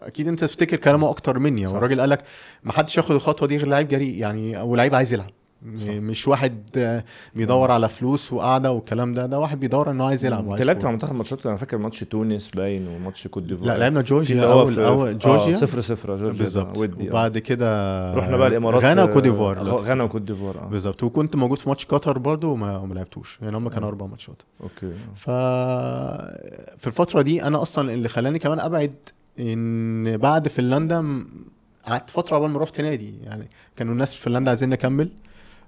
اكيد انت تفتكر كلامه اكتر مني هو الراجل قال لك ما حدش ياخد الخطوه دي غير لعيب جريء يعني او لعيب عايز يلعب صح. مش واحد آه، بيدور اه. على فلوس وقاعده والكلام ده ده واحد بيدور انه عايز يلعب وعايز لعبت مع منتخب ماتشات انا فاكر ماتش تونس باين وماتش كوت ديفوار لا لعبنا جورجيا اول اول آه، جورجيا صفر صفر جورجيا بالظبط وبعد كده رحنا بقى الامارات غانا وكوت ديفوار غانا وكوت ديفوار اه بالظبط وكنت موجود في ماتش قطر برضه وما لعبتوش يعني هم كانوا اربع ماتشات اوكي ف في الفتره دي انا اصلا اللي خلاني كمان ابعد ان بعد فنلندا قعدت فتره قبل ما رحت نادي يعني كانوا الناس في فنلندا عايزين نكمل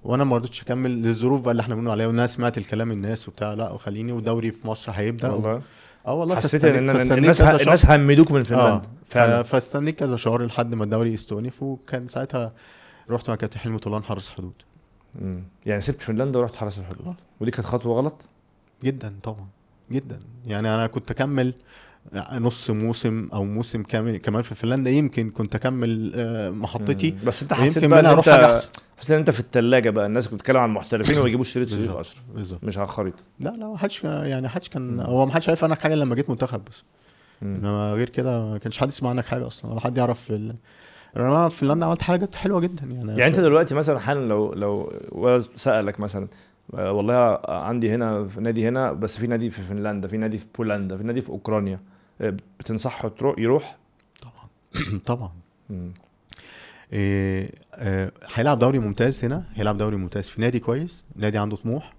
وانا ما رضيتش اكمل للظروف بقى اللي احنا بنقول عليها والناس سمعت الكلام الناس وبتاع لا وخليني ودوري في مصر هيبدا والله اه والله حسيت ان الناس الناس, الناس همدوك من فنلندا آه. فعلا فاستنيت كذا شهر لحد ما الدوري استونف وكان ساعتها رحت مع كابتن حلمي طولان حرس حدود مم. يعني سبت فنلندا ورحت حرس الحدود آه. ودي كانت خطوه غلط جدا طبعا جدا يعني انا كنت اكمل نص موسم او موسم كامل كمان في فنلندا يمكن كنت اكمل آه، محطتي بس انت حسيت بقى اروح حاجه احسن حسيت ان انت في الثلاجه بقى الناس بتتكلم عن المحترفين وما يجيبوش شريط اشرف مش على الخريطه لا لا ما حدش يعني حدش كان هو ما حدش عارف عنك حاجه لما جيت منتخب بس انما غير كده ما كانش حد يسمع عنك حاجه اصلا ولا حد يعرف ال... يعني انا في فنلندا عملت حاجات حلوه جدا يعني يعني انت دلوقتي مثلا حالا لو لو سالك مثلا آه، والله آه، عندي هنا في نادي هنا بس في نادي في فنلندا في نادي في بولندا في نادي في اوكرانيا آه، بتنصحه تروح يروح طبعا طبعا إيه هيلعب دوري ممتاز هنا هيلعب دوري ممتاز في نادي كويس نادي عنده طموح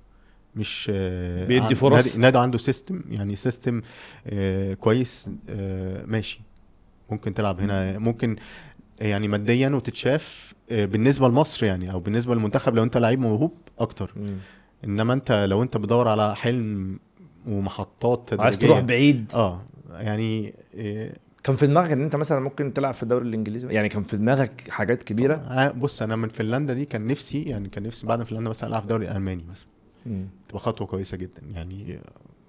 مش آه بيدي فرص نادي, نادي عنده سيستم يعني سيستم آه كويس آه ماشي ممكن تلعب هنا ممكن يعني ماديا وتتشاف آه، بالنسبه لمصر يعني او بالنسبه للمنتخب لو انت لعيب موهوب اكتر م. انما انت لو انت بتدور على حلم ومحطات تدريجيه عايز تروح بعيد اه يعني آه، كان في دماغك ان انت مثلا ممكن تلعب في الدوري الانجليزي يعني كان في دماغك حاجات كبيره آه بص انا من فنلندا دي كان نفسي يعني كان نفسي بعد فنلندا مثلا العب في الدوري الالماني مثلا تبقى خطوه كويسه جدا يعني آه،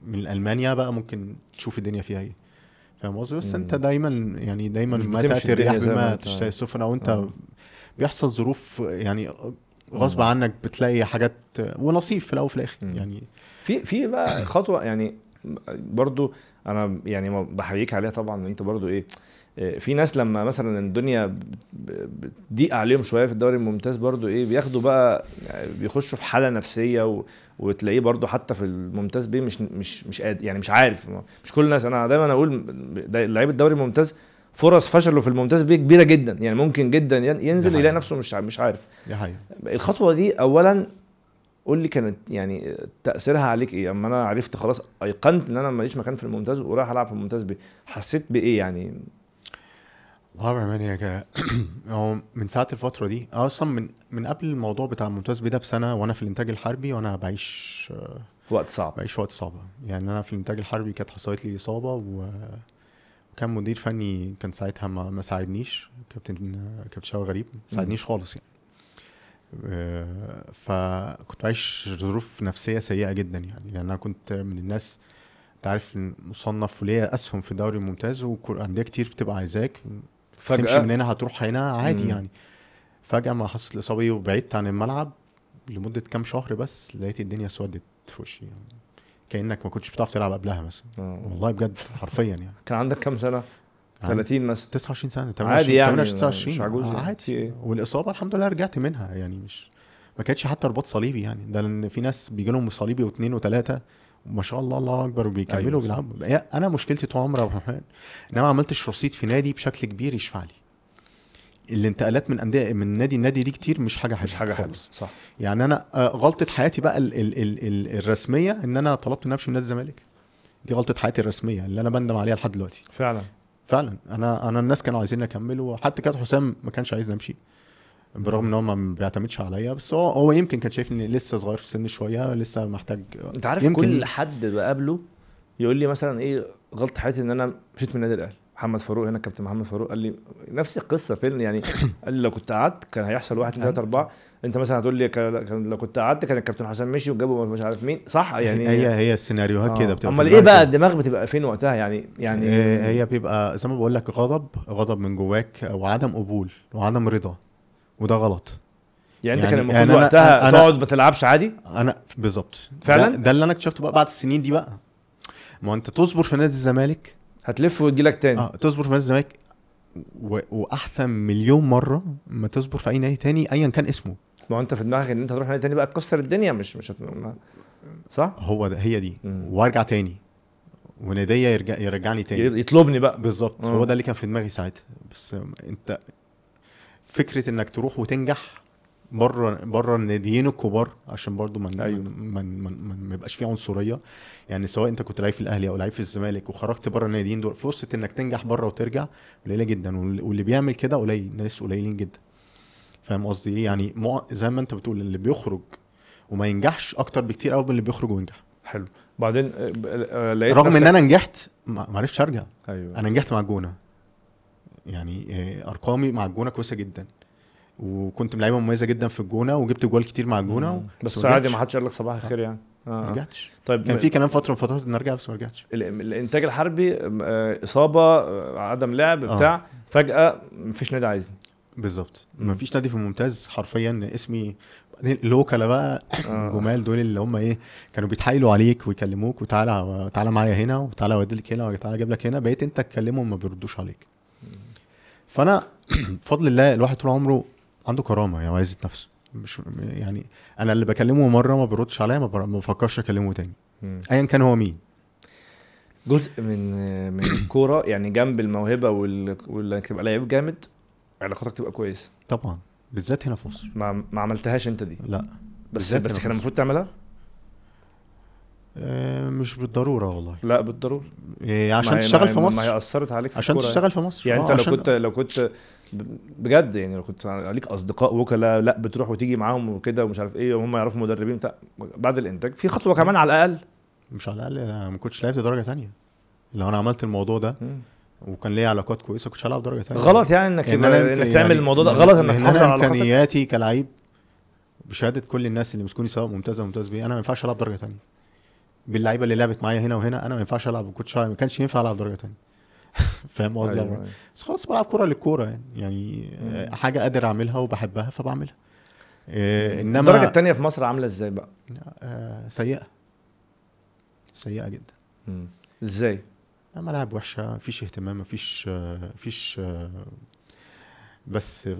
من المانيا بقى ممكن تشوف الدنيا فيها ايه فاهم قصدي بس انت دايما يعني دايما ما تاتي الرياح بما تشتهي السفن او انت اه. بيحصل ظروف يعني غصب عنك بتلاقي حاجات ونصيب في الاول وفي الاخر يعني في في بقى خطوه يعني برضو انا يعني بحييك عليها طبعا ان انت برضو ايه آه، في ناس لما مثلا الدنيا بتضيق عليهم شويه في الدوري الممتاز برضو ايه بياخدوا بقى يعني بيخشوا في حاله نفسيه وتلاقيه برضه حتى في الممتاز بيه مش مش مش قادر يعني مش عارف مش كل الناس انا دايما اقول لعيب الدوري الممتاز فرص فشله في الممتاز بيه كبيره جدا يعني ممكن جدا ينزل يلاقي نفسه مش مش عارف دي حقيقة. الخطوه دي اولا قول لي كانت يعني تاثيرها عليك ايه اما انا عرفت خلاص ايقنت ان انا ماليش مكان في الممتاز ورايح العب في الممتاز بيه حسيت بايه يعني الله الرحمن يعني يا هو من ساعه الفتره دي اصلا من من قبل الموضوع بتاع الممتاز بيه ده بسنه وانا في الانتاج الحربي وانا بعيش في آه، وقت صعب بعيش في وقت صعب يعني انا في الانتاج الحربي كانت حصلت لي اصابه وكان مدير فني كان ساعتها ما, ما ساعدنيش كابتن كابتن شاوي غريب ما ساعدنيش خالص يعني آه، فكنت بعيش ظروف نفسيه سيئه جدا يعني لان انا كنت من الناس انت عارف مصنف وليا اسهم في الدوري الممتاز وانديه كتير بتبقى عايزاك فجأة تمشي من هنا هتروح هنا عادي مم. يعني فجأة ما حصلت الإصابة وبعدت عن الملعب لمدة كام شهر بس لقيت الدنيا سودت في وشي يعني كأنك ما كنتش بتعرف تلعب قبلها مثلا آه. والله بجد حرفيا يعني كان عندك كام سنة؟ 30 مثلا 29 سنه 28 عادي يعني 28 29 آه عادي إيه؟ والاصابه الحمد لله رجعت منها يعني مش ما كانتش حتى رباط صليبي يعني ده لان في ناس بيجي لهم صليبي واثنين وثلاثه ما شاء الله الله اكبر وبيكملوا أيوة بيلعبوا انا مشكلتي طول عمري يا ابو الرحمن ان انا ما عملتش رصيد في نادي بشكل كبير يشفع لي الانتقالات من انديه من نادي النادي دي كتير مش حاجه حلوه مش حاجه حلوه صح يعني انا آه، غلطه حياتي بقى الـ الـ الـ الـ الرسميه ان انا طلبت نفسي من نادي الزمالك دي غلطه حياتي الرسميه اللي انا بندم عليها لحد دلوقتي فعلا فعلا انا انا الناس كانوا عايزين اكمل وحتى كابتن حسام ما كانش عايزني امشي برغم ان هو ما بيعتمدش عليا بس هو هو يمكن كان شايفني لسه صغير في السن شويه لسه محتاج انت عارف يمكن... كل حد بقابله يقول لي مثلا ايه غلط حياتي ان انا مشيت من النادي الاهلي محمد فاروق هنا كابتن محمد فاروق قال لي نفس القصه فين يعني قال لي لو كنت قعدت كان هيحصل واحد ثلاثة أربعة أنت مثلا هتقول لي كان لو كنت قعدت كان الكابتن حسن مشي وجابوا مش عارف مين صح يعني هي هي السيناريوهات آه. كده بتبقى أمال إيه بقى الدماغ بتبقى فين وقتها يعني يعني آه، هي بيبقى زي ما بقول لك غضب غضب من جواك وعدم قبول وعدم رضا وده غلط يعني, يعني انت كان يعني المفروض يعني وقتها تقعد ما تلعبش عادي انا بالظبط فعلا ده, ده اللي انا اكتشفته بقى بعد السنين دي بقى ما انت تصبر في نادي الزمالك هتلف وتجيلك تاني اه تصبر في نادي الزمالك و... واحسن مليون مره ما تصبر في اي نادي تاني ايا كان اسمه ما انت في دماغك ان انت هتروح نادي تاني بقى تكسر الدنيا مش مش هت... صح هو ده هي دي وارجع تاني وناديه يرجع يرجعني تاني يطلبني بقى بالظبط هو ده اللي كان في دماغي ساعتها بس انت فكره انك تروح وتنجح بره بره الناديين الكبار عشان برضو ما أيوة. ما يبقاش فيه عنصريه يعني سواء انت كنت لعيب في الاهلي او لعيب في الزمالك وخرجت بره الناديين دول فرصه انك تنجح بره وترجع قليله جدا واللي بيعمل كده قليل ناس قليلين جدا فاهم قصدي ايه يعني زي ما انت بتقول اللي بيخرج وما ينجحش اكتر بكتير قوي من اللي بيخرج وينجح حلو بعدين آه، آه، لقيت رغم نفسك... ان انا نجحت ما عرفتش ارجع ايوه انا نجحت مع الجونه يعني آه، ارقامي مع الجونه كويسه جدا وكنت لعيبه مميزه جدا في الجونه وجبت جوال كتير مع الجونه بس عادي ما حدش قال لك صباح الخير يعني آه. ما رجعتش طيب كان في كلام فتره من فترات ان ارجع بس ما رجعتش الانتاج الحربي آه، اصابه آه، عدم لعب بتاع آه. فجاه مفيش نادي عايزني بالظبط مفيش نادي في الممتاز حرفيا اسمي لوكالا بقى آه. جمال دول اللي هم ايه كانوا بيتحايلوا عليك ويكلموك وتعالى تعالى معايا هنا وتعالى اوديلك هنا وتعالى اجيب لك هنا بقيت انت تكلمهم ما بيردوش عليك فانا بفضل الله الواحد طول عمره عنده كرامه يعني عايز نفسه مش يعني انا اللي بكلمه مره ما بيردش عليا ما بفكرش اكلمه تاني ايا كان هو مين جزء من من الكوره يعني جنب الموهبه وال... تبقى لعيب جامد علاقاتك تبقى كويسه طبعا بالذات هنا في مصر ما, ما عملتهاش انت دي لا بس بس كان المفروض تعملها آه، مش بالضروره والله لا بالضروره إيه عشان تشتغل في مصر ما هي اثرت عليك في عشان تشتغل في مصر يعني آه، انت لو كنت لو كنت بجد يعني لو كنت عليك اصدقاء وكلاء لا بتروح وتيجي معاهم وكده ومش عارف ايه وهم يعرفوا مدربين بتاع بعد الانتاج في خطوه كمان على الاقل مش على الاقل انا ما كنتش لعبت درجه ثانيه لو انا عملت الموضوع ده وكان ليا علاقات كويسه كنت هلعب درجه ثانيه غلط يعني انك يعني إن انك يعني تعمل الموضوع ده يعني غلط انك تحصل على امكانياتي كلعيب بشهاده كل الناس اللي مسكوني سواء ممتازه ممتاز بيه انا ما ينفعش العب درجه ثانيه باللعيبه اللي لعبت معايا هنا وهنا انا ما ينفعش العب كنتش ما كانش ينفع العب درجه ثانيه فاهم قصدي أيوة،, أيوة بس خلاص بلعب كوره للكوره يعني يعني مم. آه، حاجه قادر اعملها وبحبها فبعملها إيه انما الدرجه الثانيه في مصر عامله ازاي بقى؟ آه سيئه سيئه جدا ازاي؟ ملاعب وحشه مفيش اهتمام مفيش مفيش آه، بس آه،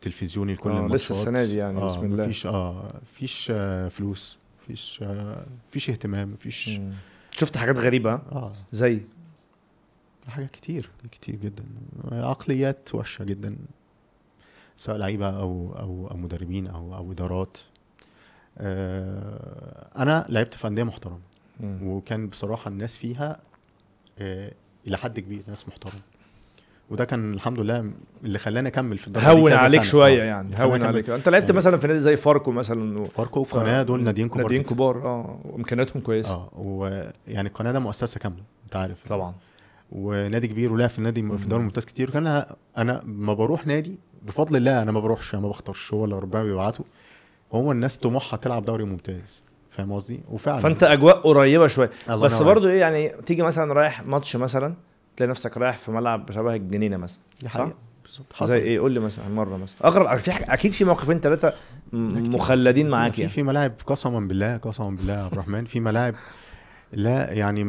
تلفزيوني لكل آه الماتشات لسه السنه دي يعني آه بسم الله مفيش اه مفيش فلوس مفيش مفيش اهتمام مفيش شفت حاجات غريبه اه زي حاجات كتير كتير جدا عقليات وحشه جدا سواء لعيبه او او او مدربين او او ادارات آه انا لعبت في انديه محترمه وكان بصراحه الناس فيها آه الى حد كبير ناس محترمه وده كان الحمد لله اللي خلاني اكمل في الدوري هون عليك شويه اه. يعني هون عليك انت لعبت يعني مثلا في نادي زي فاركو مثلا و... فاركو وقناه دول ناديين كبار ناديين كبار اه وامكانياتهم كويسه اه ويعني القناه ده مؤسسه كامله انت عارف طبعا ونادي كبير ولعب في النادي في الدوري الممتاز كتير وكان انا ما بروح نادي بفضل الله انا ما بروحش انا ما بختارش هو اللي ربنا بيبعته هو الناس طموحها تلعب دوري ممتاز فاهم قصدي وفعلا فانت اجواء قريبه شويه بس برضو ايه يعني تيجي مثلا رايح ماتش مثلا تلاقي نفسك رايح في ملعب شبه الجنينه مثلا صح؟ بالظبط حصل زي ايه قول لي مثلا مره مثلا اغرب في حاجة اكيد في موقفين ثلاثه مخلدين معاك يعني في ملاعب قسما بالله قسما بالله يا عبد الرحمن في ملاعب لا يعني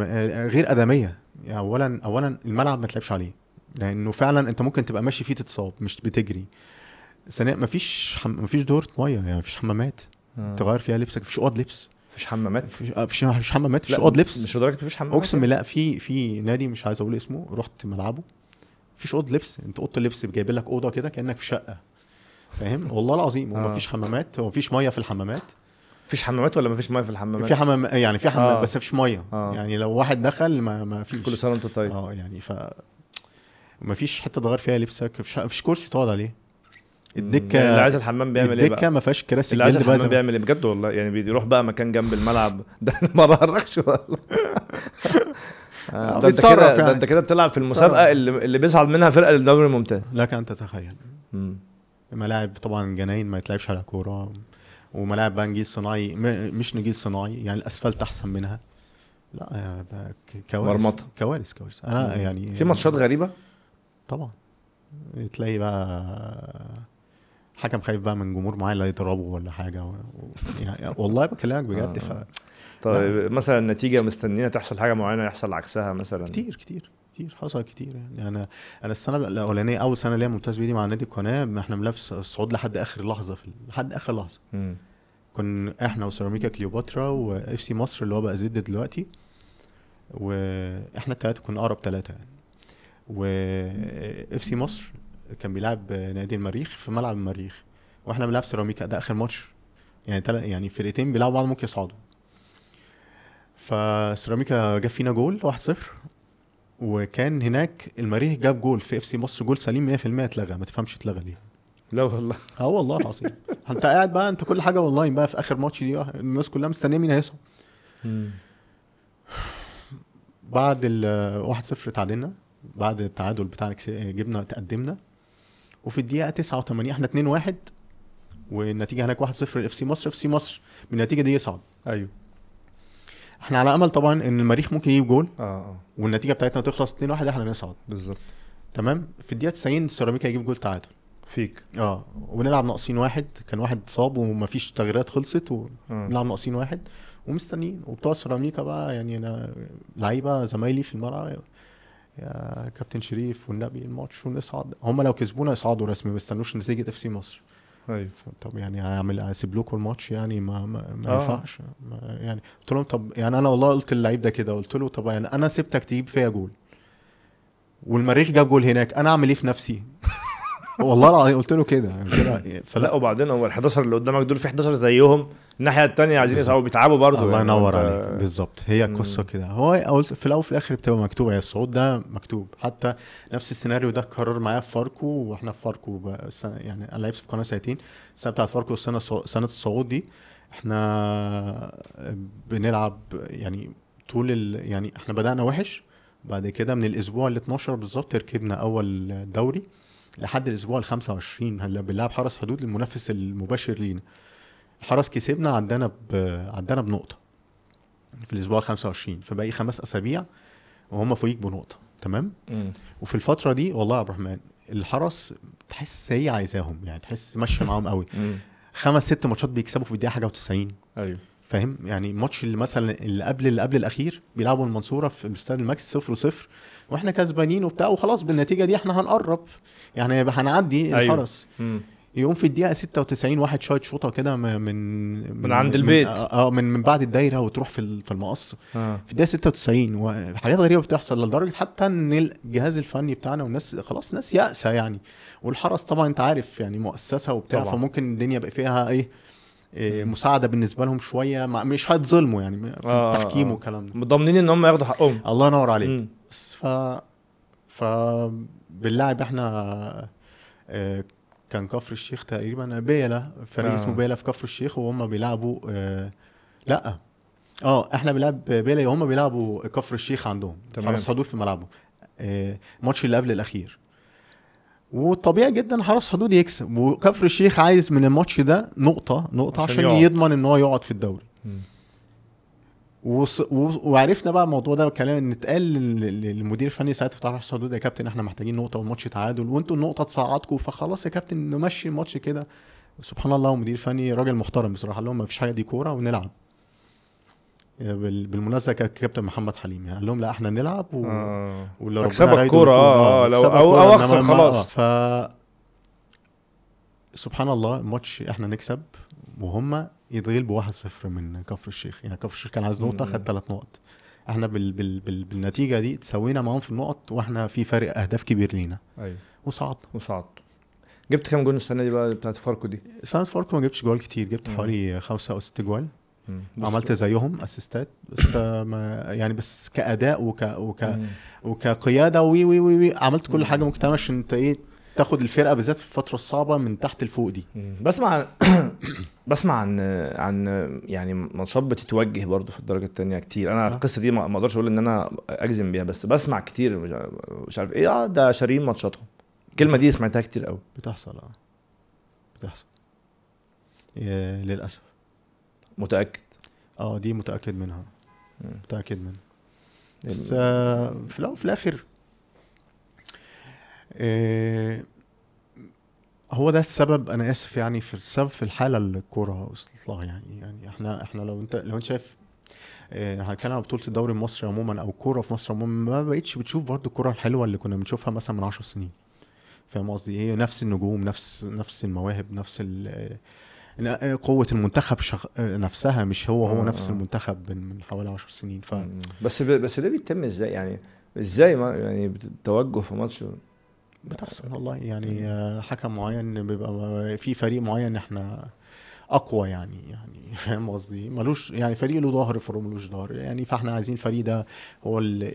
غير ادميه يعني اولا اولا الملعب ما تلعبش عليه لانه فعلا انت ممكن تبقى ماشي فيه تتصاب مش بتجري ثانيا مفيش حم... مفيش دورة ميه يعني مفيش حمامات آه. تغير فيها لبسك مفيش اوض لبس مفيش حمامات آه، مفيش مفيش حمامات مفيش اوض لبس مش لدرجه مفيش حمامات اقسم بالله في في نادي مش عايز اقول اسمه رحت ملعبه مفيش اوض لبس انت اوضه اللبس جايب لك اوضه كده كانك في شقه فاهم والله العظيم هو آه. مفيش حمامات هو مفيش ميه في الحمامات مفيش حمامات ولا مفيش ميه في الحمامات؟ في حمام يعني في حمام آه. بس مفيش ميه آه. يعني لو واحد دخل ما ما فيش كل سنه وانت طيب اه يعني ف مفيش حته تغير فيها لبسك مفيش كرسي تقعد عليه الدكه يعني اللي عايز الحمام بيعمل ايه الدكه ما فيهاش كراسي اللي عايز الحمام بيعمل ايه بجد والله يعني بيروح بقى مكان جنب الملعب ده انا ما بهرجش والله آه، ده انت كده يعني. انت كده بتلعب في المسابقه اللي, اللي بيصعد منها فرقه للدوري الممتاز لك ان تتخيل ملاعب طبعا جناين ما يتلعبش على كوره وملاعب بقى نجيل صناعي مش نجيل صناعي يعني الاسفلت احسن منها لا آه، كوارث مرمطة كوارث كوارث انا يعني في ماتشات غريبه طبعا تلاقي بقى حكم خايف بقى من جمهور معين لا يضربه ولا حاجه يعني والله بكلمك بجد آه. ف طيب لا. مثلا النتيجه مستنينا تحصل حاجه معينه يحصل عكسها مثلا كتير كتير كتير حصل كتير يعني انا يعني انا السنه الاولانيه اول سنه ليا ممتاز بيدي مع نادي القناه احنا ملابس الصعود لحد اخر لحظه في لحد اخر لحظه م. كنا احنا وسيراميكا كليوباترا واف سي مصر اللي هو بقى زد دلوقتي واحنا الثلاثه كنا اقرب ثلاثه يعني واف سي مصر كان بيلعب نادي المريخ في ملعب المريخ واحنا بنلعب سيراميكا ده اخر ماتش يعني تل... يعني فرقتين بيلعبوا بعض ممكن يصعدوا فسيراميكا جاب فينا جول 1-0 وكان هناك المريخ جاب جول في اف سي مصر جول سليم 100% اتلغى ما تفهمش اتلغى ليه لا والله اه والله العظيم انت قاعد بقى انت كل حاجه اونلاين بقى في اخر ماتش دي الناس كلها مستنيه مين هيصعد بعد ال 1-0 تعادلنا بعد التعادل بتاعنا جبنا تقدمنا وفي الدقيقه 89 احنا 2 1 والنتيجه هناك 1 0 لاف سي مصر اف سي مصر بالنتيجه دي يصعد ايوه احنا على امل طبعا ان المريخ ممكن يجيب جول اه اه والنتيجه بتاعتنا تخلص 2 1 احنا نصعد بالظبط تمام في الدقيقه 90 سيراميكا هيجيب جول تعادل فيك اه ونلعب ناقصين واحد كان واحد صاب ومفيش تغييرات خلصت ونلعب آه. ناقصين واحد ومستنيين وبتوع سيراميكا بقى يعني انا لعيبه زمايلي في الملعب يا كابتن شريف والنبي الماتش ونصعد هم لو كسبونا يصعدوا رسمي ما يستنوش نتيجه اف سي مصر ايوه طب يعني هعمل اسيب لكم الماتش يعني ما ما, ما آه. ينفعش ما يعني قلت لهم طب يعني انا والله قلت للعيب ده كده قلت له طب يعني انا سبتك تجيب فيا جول والمريخ جاب جول هناك انا اعمل ايه في نفسي والله العظيم قلت له كده إيه، فلا وبعدين هو ال 11 اللي قدامك دول في 11 زيهم الناحيه الثانيه عايزين يصعبوا بيتعبوا برضه الله يعني. ينور يعني عليك بالظبط هي قصه كده هو قلت في الاول وفي الاخر بتبقى مكتوبه هي الصعود ده مكتوب حتى نفس السيناريو ده اتكرر معايا في فاركو واحنا في فاركو يعني انا لعبت في قناه سنتين السنه بتاعت فاركو السنه سنه الصعود دي احنا بنلعب يعني طول ال... يعني احنا بدانا وحش بعد كده من الاسبوع ال 12 بالظبط ركبنا اول دوري لحد الاسبوع ال 25 هلا بنلعب حرس حدود المنافس المباشر لينا الحرس كسبنا عندنا ب... عندنا بنقطه في الاسبوع ال 25 فباقي خمس اسابيع وهم فوقيك بنقطه تمام مم. وفي الفتره دي والله يا عبد الرحمن الحرس تحس هي عايزاهم يعني تحس ماشيه معاهم قوي مم. خمس ست ماتشات بيكسبوا في الدقيقه حاجه و90 ايوه فاهم يعني الماتش اللي مثلا اللي قبل اللي قبل الاخير بيلعبوا المنصوره في استاد الماكس 0 0 واحنا كسبانين وبتاع وخلاص بالنتيجه دي احنا هنقرب يعني هنعدي أيوه. الحرس أيوه. يقوم في الدقيقه 96 واحد شايط شوطه كده من من, من عند البيت آه،, اه من, من بعد الدايره وتروح في في المقص آه. في الدقيقه 96 وحاجات غريبه بتحصل لدرجه حتى ان الجهاز الفني بتاعنا والناس خلاص ناس يائسه يعني والحرس طبعا انت عارف يعني مؤسسه وبتاع طبعا. فممكن الدنيا بقى فيها ايه آه، مساعده بالنسبه لهم شويه مش هيتظلموا يعني في آه التحكيم آه والكلام ده مضمنين ان هم ياخدوا حقهم الله ينور عليك بس ف ف باللاعب احنا آه، كان كفر الشيخ تقريبا آه، بيلا فريق آه. اسمه بيلا في كفر الشيخ وهم بيلعبوا لا اه احنا بنلعب بيلا وهم بيلعبوا كفر الشيخ عندهم تمام على في ملعبهم الماتش اللي قبل الاخير وطبيعي جدا حرس حدود يكسب وكفر الشيخ عايز من الماتش ده نقطه نقطه عشان, عشان يضمن ان هو يقعد في الدوري وص... و... وعرفنا بقى الموضوع ده والكلام ان اتقال للمدير الفني ساعتها بتاع حرس الحدود يا كابتن احنا محتاجين نقطه والماتش تعادل وانتوا النقطه تصعدكم فخلاص يا كابتن نمشي الماتش كده سبحان الله ومدير فني راجل محترم بصراحه اللي هو ما فيش حاجه دي كوره ونلعب بالمناسبه كابتن محمد حليم يعني قال لهم لا احنا نلعب و... آه. ولا ربنا الكوره اه, آه لو او او اخسر خلاص آه. ف سبحان الله الماتش احنا نكسب وهم يتغلب 1 صفر من كفر الشيخ يعني كفر الشيخ كان عايز نقطه خد ثلاث نقط احنا بال... بال... بال... بالنتيجه دي تسوينا معاهم في النقط واحنا في فرق اهداف كبير لينا ايوه وصعدنا وصعد جبت كام جول السنه دي بقى بتاعت فاركو دي؟ سنه فاركو ما جبتش جوال كتير جبت حوالي خمسه او ست جوال عملت زيهم اسيستات بس آه، ما يعني بس كاداء وك وك وكقياده وي وي وي, وي عملت كل حاجه ممكن تعمل عشان انت ايه تاخد الفرقه بالذات في الفتره الصعبه من تحت لفوق دي بسمع عن بسمع عن عن يعني ماتشات بتتوجه برضو في الدرجه الثانيه كتير انا آه. القصه دي ما اقدرش اقول ان انا اجزم بيها بس بسمع كتير مش عارف ايه اه ده شارين ماتشاتهم الكلمه دي سمعتها كتير قوي بتحصل اه بتحصل للاسف متاكد اه دي متاكد منها متاكد منها يعني بس آه، في الاول وفي الاخر آه، هو ده السبب انا اسف يعني في السبب في الحاله اللي الكوره وصلت يعني يعني احنا احنا لو انت لو انت شايف هنتكلم آه، على بطوله الدوري المصري عموما او الكوره في مصر عموما ما بقتش بتشوف برضو الكوره الحلوه اللي كنا بنشوفها مثلا من 10 سنين فاهم قصدي هي نفس النجوم نفس نفس المواهب نفس ال آه، قوه المنتخب شخ... آه، نفسها مش هو هو آه نفس المنتخب من حوالي 10 سنين ف بس ب... بس ده بيتم ازاي يعني ازاي ما يعني توجه في ماتش بتحصل والله يعني آه، حكم معين بيبقى في فريق معين احنا اقوى يعني يعني فاهم قصدي ملوش يعني فريق له ظهر فريق ملوش ظهر يعني فاحنا عايزين فريق ده هو اللي,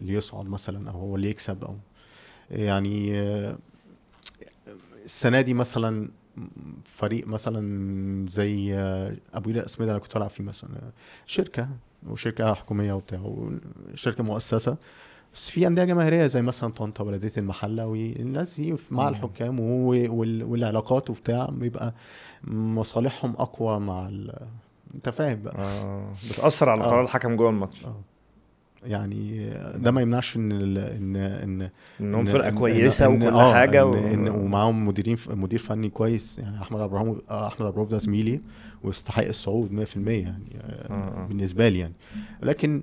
اللي يصعد مثلا او هو اللي يكسب او يعني السنه دي مثلا فريق مثلا زي ابو قير الاسمده انا كنت بلعب فيه مثلا شركه وشركه حكوميه وبتاع وشركه مؤسسه بس في انديه جماهيريه زي مثلا طنطا بلديه المحله والناس دي مع الحكام والعلاقات وبتاع بيبقى مصالحهم اقوى مع انت فاهم بقى آه بتاثر على آه. قرار آه. الحكم جوه الماتش آه. يعني ده نعم. ما يمنعش ان الـ ان ان انهم فرقه كويسه إن وكل آه، حاجه إن, و... إن ومعاهم مديرين مدير فني كويس يعني احمد ابراهيم احمد ابراهيم ده زميلي ويستحق الصعود 100% يعني آه،, آه،, آه. بالنسبه لي يعني لكن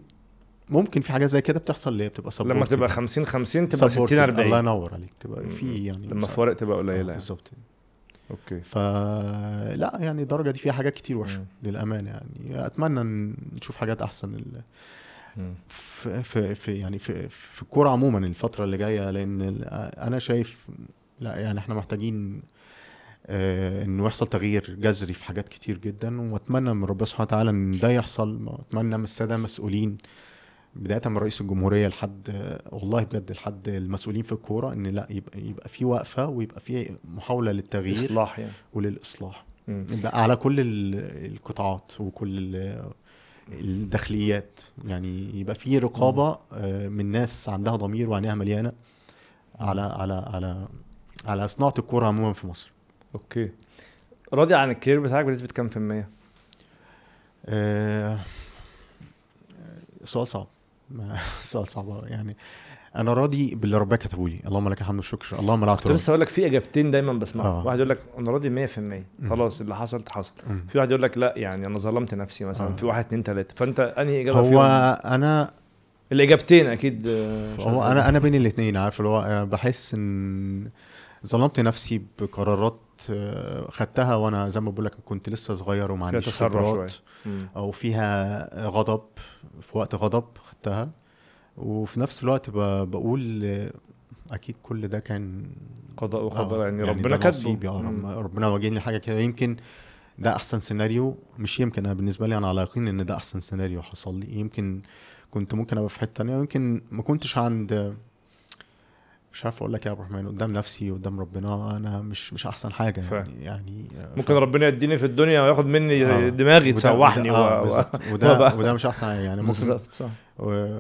ممكن في حاجات زي كده بتحصل اللي هي بتبقى سبورت لما تبقى 50 50 تبقى 60 40 الله ينور عليك تبقى في يعني لما فرق تبقى قليله آه يعني. بالظبط اوكي اوكي فلا يعني الدرجه دي فيها حاجات كتير وحشه للامانه يعني اتمنى نشوف حاجات احسن في, في, في يعني في, في الكوره عموما الفتره اللي جايه لان انا شايف لا يعني احنا محتاجين آه انه يحصل تغيير جذري في حاجات كتير جدا واتمنى من ربنا سبحانه وتعالى ان ده يحصل اتمنى من الساده المسؤولين بدايه من رئيس الجمهوريه لحد والله بجد لحد المسؤولين في الكوره ان لا يبقى يبقى في وقفه ويبقى في محاوله للتغيير اصلاح يعني وللاصلاح على كل القطاعات وكل الداخليات يعني يبقى في رقابه آه، من ناس عندها ضمير وعينيها مليانه على على على على صناعه الكوره عموما في مصر اوكي راضي عن الكير بتاعك بنسبه كام في الميه أه... سؤال صعب سؤال صعب يعني انا راضي باللي ربنا كتبه لي اللهم لك الحمد والشكر اللهم لا كنت لسه اقول لك في اجابتين دايما بسمعها آه. واحد يقول لك انا راضي 100% خلاص اللي حصل حصل مم. في واحد يقول لك لا يعني انا ظلمت نفسي مثلا آه. في واحد اتنين تلاته فانت انهي اجابه هو فيهم؟ انا الاجابتين اكيد آه، هو انا انا بين الاثنين عارف اللي هو آه، بحس ان ظلمت نفسي بقرارات آه، خدتها وانا زي ما بقول لك كنت لسه صغير وما عنديش خبرات او فيها غضب في وقت غضب خدتها وفي نفس الوقت بقول اكيد كل ده كان قضاء وقدر آه يعني, يعني ربنا كاتبه آه، ربنا واجهني حاجه كده يمكن ده احسن سيناريو مش يمكن انا بالنسبه لي انا على يقين ان ده احسن سيناريو حصل لي يمكن كنت ممكن ابقى في حته ثانيه يمكن ما كنتش عند مش عارف اقول لك إيه يا عبد الرحمن قدام نفسي قدام ربنا انا مش مش احسن حاجه ف... يعني, يعني آه، ممكن ربنا يديني في الدنيا وياخد مني آه. دماغي تسوحني وده, آه، و... وده, وده, وده مش احسن حاجه يعني ممكن بالظبط صح و...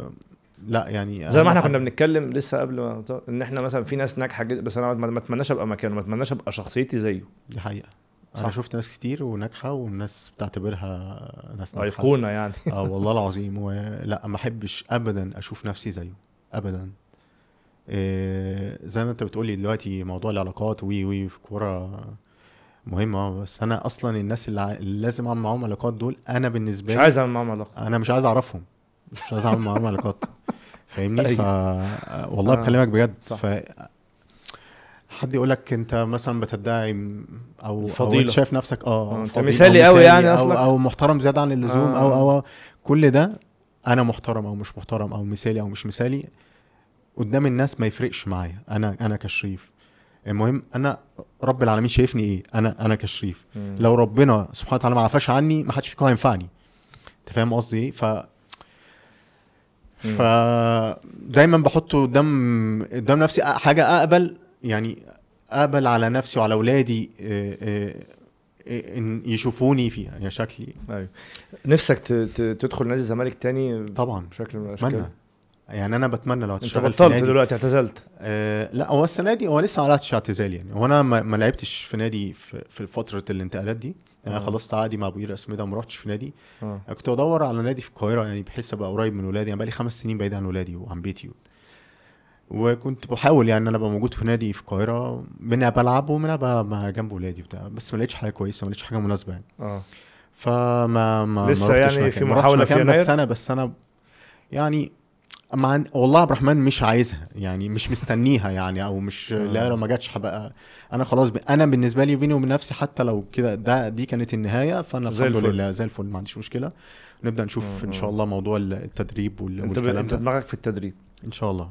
لا يعني زي ما احنا كنا بنتكلم لسه قبل ما ان احنا مثلا في ناس ناجحه جدا بس انا ما اتمناش ابقى مكانه ما اتمناش ابقى شخصيتي زيه دي حقيقه صح. انا شفت ناس كتير وناجحه والناس بتعتبرها ناس ناجحه ايقونه يعني اه والله العظيم ولا ما احبش ابدا اشوف نفسي زيه ابدا إيه زي ما انت بتقولي دلوقتي موضوع العلاقات وي وي في كوره مهمه بس انا اصلا الناس اللي, لازم اعمل معاهم علاقات دول انا بالنسبه لي مش عايز اعمل معاهم علاقات انا مش عايز اعرفهم مش عايز اعمل معاهم علاقات فاهمني أيوه. ف والله آه. بكلمك بجد صح. ف حد يقول لك انت مثلا بتدعي او فضيلة. او شايف نفسك اه, آه، انت مثالي قوي يعني أو اصلا او محترم زياده عن اللزوم آه. او او كل ده انا محترم او مش محترم او مثالي او مش مثالي قدام الناس ما يفرقش معايا انا انا كشريف المهم انا رب العالمين شايفني ايه انا انا كشريف م. لو ربنا سبحانه وتعالى ما عفاش عني ما حدش فيكم هينفعني انت فاهم قصدي ايه فدايما بحطه قدام قدام نفسي حاجه اقبل يعني اقبل على نفسي وعلى اولادي آه، آه، آه، ان يشوفوني فيها يا شكلي ايوه نفسك تدخل نادي الزمالك تاني طبعا بشكل من الاشكال يعني انا بتمنى لو هتشتغل انت بطلت دلوقتي اعتزلت آه لا هو السنه دي هو لسه ما اعتزال يعني هو انا ما, ما لعبتش في نادي في, في فتره الانتقالات دي يعني انا آه. خلصت عقدي مع بوقير اسمده إيه ما رحتش في نادي أوه. كنت بدور على نادي في القاهره يعني بحس ابقى قريب من ولادي انا يعني بقالي خمس سنين بعيد عن ولادي وعن بيتي وكنت بحاول يعني ان انا ابقى موجود في نادي في القاهره منها بلعب ومنها بقى جنب ولادي وبتاع بس ما لقيتش حاجه كويسه ما لقيتش حاجه مناسبه يعني اه فما ما لسه ما يعني مكان. في محاوله في بس انا بس انا يعني ما والله عبد الرحمن مش عايزها يعني مش مستنيها يعني او مش آه. لا لو ما جاتش هبقى انا خلاص ب... انا بالنسبه لي بيني وبين نفسي حتى لو كده ده دي كانت النهايه فانا الحمد لله زي الفل ما عنديش مشكله نبدا نشوف مم. آه، ان شاء آه. الله موضوع التدريب وال... انت والكلام انت دماغك في التدريب ان شاء الله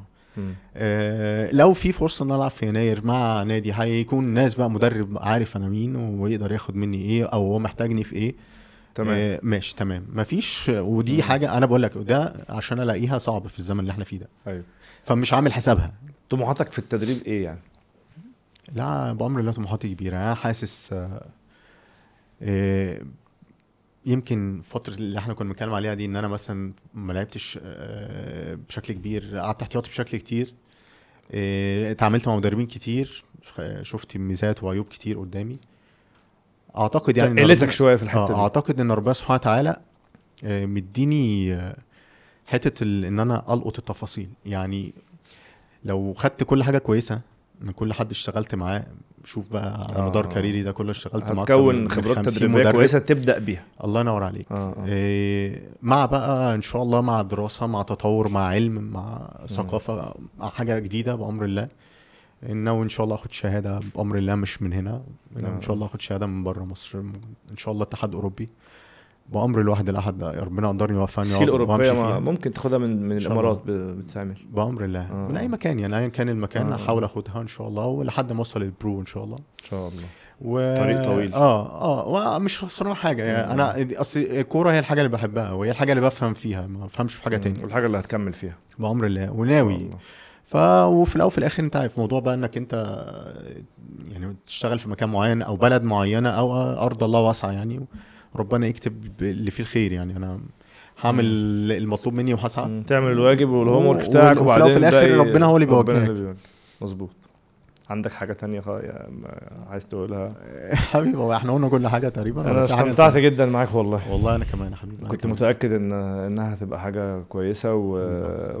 آه لو في فرصه ان العب في يناير مع نادي هيكون ناس بقى مدرب عارف انا مين ويقدر ياخد مني ايه او هو محتاجني في ايه تمام آه ماشي تمام مفيش ودي مم. حاجه انا بقول لك ده عشان الاقيها صعب في الزمن اللي احنا فيه ده ايوه فمش عامل حسابها طموحاتك في التدريب ايه يعني؟ لا بامر الله طموحاتي كبيره انا حاسس آه آه يمكن فتره اللي احنا كنا بنتكلم عليها دي ان انا مثلا ما لعبتش آه، بشكل كبير قعدت احتياطي بشكل كتير آه، اتعاملت مع مدربين كتير شفت ميزات وعيوب كتير قدامي اعتقد يعني قلتك شويه في الحته آه، دي اعتقد ان ربنا سبحانه وتعالى آه، مديني آه، حته ان انا القط التفاصيل يعني لو خدت كل حاجه كويسه من كل حد اشتغلت معاه شوف بقى على آه مدار كاريري ده كله اشتغلت معاه تكون خبرات تدريبيه كويسه تبدا بيها الله ينور عليك آه. إيه مع بقى ان شاء الله مع دراسه مع تطور مع علم مع ثقافه مع حاجه جديده بامر الله ناوي ان شاء الله اخد شهاده بامر الله مش من هنا إن, آه. ان شاء الله اخد شهاده من بره مصر ان شاء الله اتحاد اوروبي بامر الواحد الاحد ربنا يقدرني يوفقني في الاوروبيه ممكن تاخدها من من الامارات بتتعمل بامر الله آه. من اي مكان يعني ايا كان المكان آه. احاول اخدها ان شاء الله ولحد ما اوصل البرو ان شاء الله ان شاء الله و... طريق طويل اه اه ومش خسران حاجه يعني آه. انا اصل الكوره هي الحاجه اللي بحبها وهي الحاجه اللي بفهم فيها ما بفهمش في حاجه آه. تانية والحاجه اللي هتكمل فيها بامر الله وناوي ف وفي الاول وفي الاخر انت عارف موضوع بقى انك انت يعني تشتغل في مكان معين او بلد معينه او ارض الله واسعه يعني ربنا يكتب اللي فيه الخير يعني انا هعمل المطلوب مني وهسعى تعمل الواجب والهوم ورك بتاعك وبعدين وفي الاخر ربنا هو اللي بيوجهك مظبوط عندك حاجه تانية عايز تقولها حبيبي هو احنا قلنا كل حاجه تقريبا انا استمتعت جدا معاك والله والله انا كمان يا حبيبي كنت كمان. متاكد ان انها هتبقى حاجه كويسه و...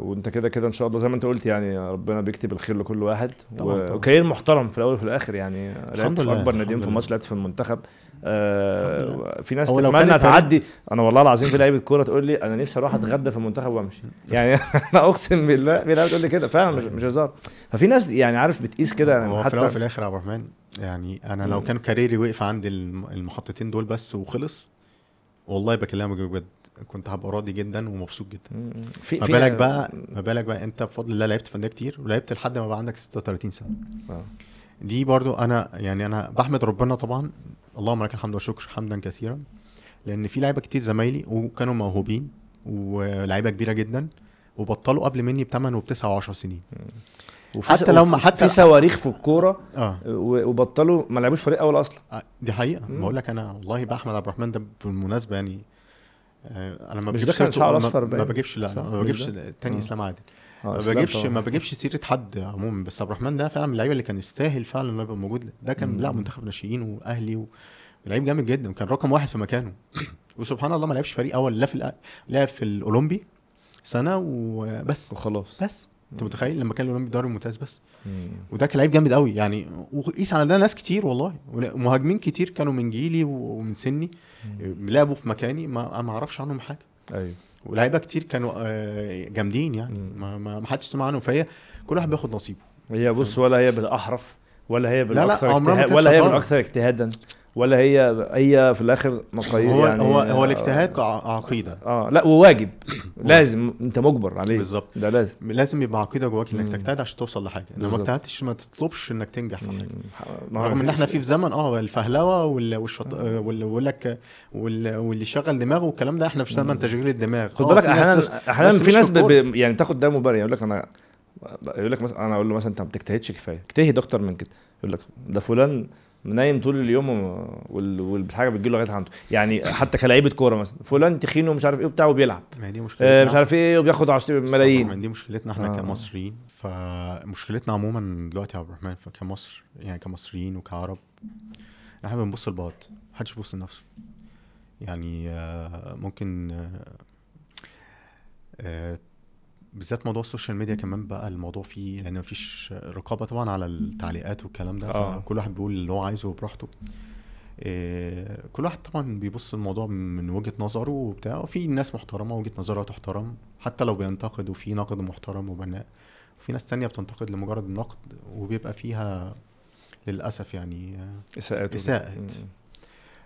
وانت كده كده ان شاء الله زي ما انت قلت يعني ربنا بيكتب الخير لكل واحد و... وكاين محترم في الاول وفي الاخر يعني لعبت في اكبر ناديين في مصر لعبت في المنتخب آه في ناس تتمنى تعدي انا والله العظيم في لعيبه كوره تقول لي انا نفسي اروح اتغدى في المنتخب وامشي يعني انا اقسم بالله في لعيبه تقول لي كده فعلا مش مش هزار ففي ناس يعني عارف بتقيس كده يعني حتى في الاخر يا عبد الرحمن يعني انا لو كان كاريري وقف عند المحطتين دول بس وخلص والله بكلمك بجد كنت هبقى راضي جدا ومبسوط جدا في ما بالك بقى ما بالك بقى انت بفضل الله لعبت في كتير ولعبت لحد ما بقى عندك 36 سنه آه. دي برضو انا يعني انا بحمد ربنا طبعا اللهم لك الحمد والشكر حمدا كثيرا لان في لعيبه كتير زمايلي وكانوا موهوبين ولعيبه كبيره جدا وبطلوا قبل مني بثمن 9 و و10 سنين حتى لو ما حتى في صواريخ في الكوره آه. وبطلوا ما لعبوش فريق اول اصلا آه، دي حقيقه بقول لك انا والله باحمد عبد الرحمن ده بالمناسبه يعني آه، انا ما بجيبش شعر اصفر ما بجيبش لا, لا ما بجيبش تاني آه. اسلام عادل آه، ما بجيبش ما بجيبش سيره حد عموما بس عبد الرحمن ده فعلا من اللعيبه اللي كان يستاهل فعلا انه يبقى موجود ده كان لا منتخب ناشئين واهلي لعيب جامد جدا وكان رقم واحد في مكانه وسبحان الله ما لعبش فريق اول لا في لعب في الاولمبي سنه وبس وخلاص بس انت متخيل لما كان الاولمبي دوري ممتاز بس وده كان لعيب جامد قوي يعني وقيس على ده ناس كتير والله مهاجمين كتير كانوا من جيلي ومن سني لعبوا في مكاني ما, ما اعرفش عنهم حاجه ايوه ولاعيبه كتير كانوا آه، جامدين يعني ما, ما حدش سمع عنهم فهي كل واحد بياخد نصيبه هي بص ولا هي بالاحرف ولا هي بالاكثر لا لا اجتهاد ولا هي بالاكثر اجتهادا ولا هي هي في الاخر مقاييس هو يعني هو هو الاجتهاد عقيده اه لا وواجب لازم انت مجبر عليه بالظبط ده لازم لازم يبقى عقيده جواك انك تجتهد عشان توصل لحاجه لو ما اجتهدتش ما تطلبش انك تنجح في حاجه رغم ان احنا في في زمن اه الفهلوه والشط آه، واللي بيقول لك واللي شغل دماغه والكلام ده احنا في زمن تشغيل الدماغ خد آه، بالك احيانا احيانا في ناس يعني تاخد ده مبرر يقول لك انا يقول لك مثلا انا اقول له مثلا انت ما بتجتهدش كفايه اجتهد اكتر من كده يقول لك ده فلان نايم طول اليوم والحاجه بتجي له لغايه عنده يعني حتى كلاعيبه كوره مثلا فلان تخين ومش عارف ايه وبتاع وبيلعب ما هي دي مشكلتنا آه مش عارف ايه وبياخد 10 ملايين ما دي مشكلتنا احنا آه. كمصريين فمشكلتنا عموما دلوقتي يا عبد الرحمن كمصر يعني كمصريين وكعرب احنا بنبص لبعض محدش بيبص لنفسه يعني آه، ممكن آه، آه، بالذات موضوع السوشيال ميديا كمان بقى الموضوع فيه لان يعني مفيش رقابه طبعا على التعليقات والكلام ده آه. فكل واحد بيقول اللي هو عايزه براحته إيه كل واحد طبعا بيبص الموضوع من وجهه نظره وبتاع وفي ناس محترمه وجهه نظرها تحترم حتى لو بينتقد وفي نقد محترم وبناء وفي ناس تانية بتنتقد لمجرد النقد وبيبقى فيها للاسف يعني اساءات اساءات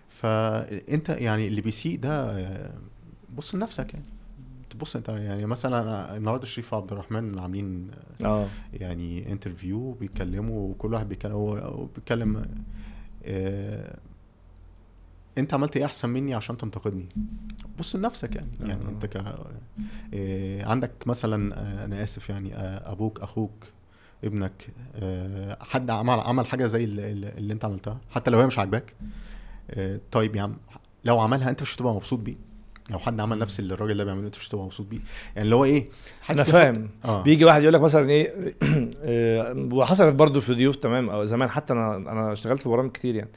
فانت يعني اللي بيسيء ده آه، بص لنفسك يعني بص انت يعني مثلا النهارده شريف عبد الرحمن عاملين اه, آه. يعني انترفيو بيتكلموا وكل واحد بيتكلم هو بيتكلم آه انت عملت ايه احسن مني عشان تنتقدني بص لنفسك يعني آه. يعني انت ك... آه عندك مثلا آه، انا اسف يعني آه ابوك اخوك ابنك آه حد عمل عمل حاجه زي اللي, اللي انت عملتها حتى لو هي مش عاجباك آه طيب يا عم لو عملها انت مش هتبقى مبسوط بيه لو حد عمل نفس اللي الراجل ده بيعمله انت مش هتبقى مبسوط بيه يعني اللي هو ايه انا فاهم آه. بيجي واحد يقول لك مثلا ايه آه، وحصلت برضه في ضيوف تمام او زمان حتى انا انا اشتغلت في برامج كتير يعني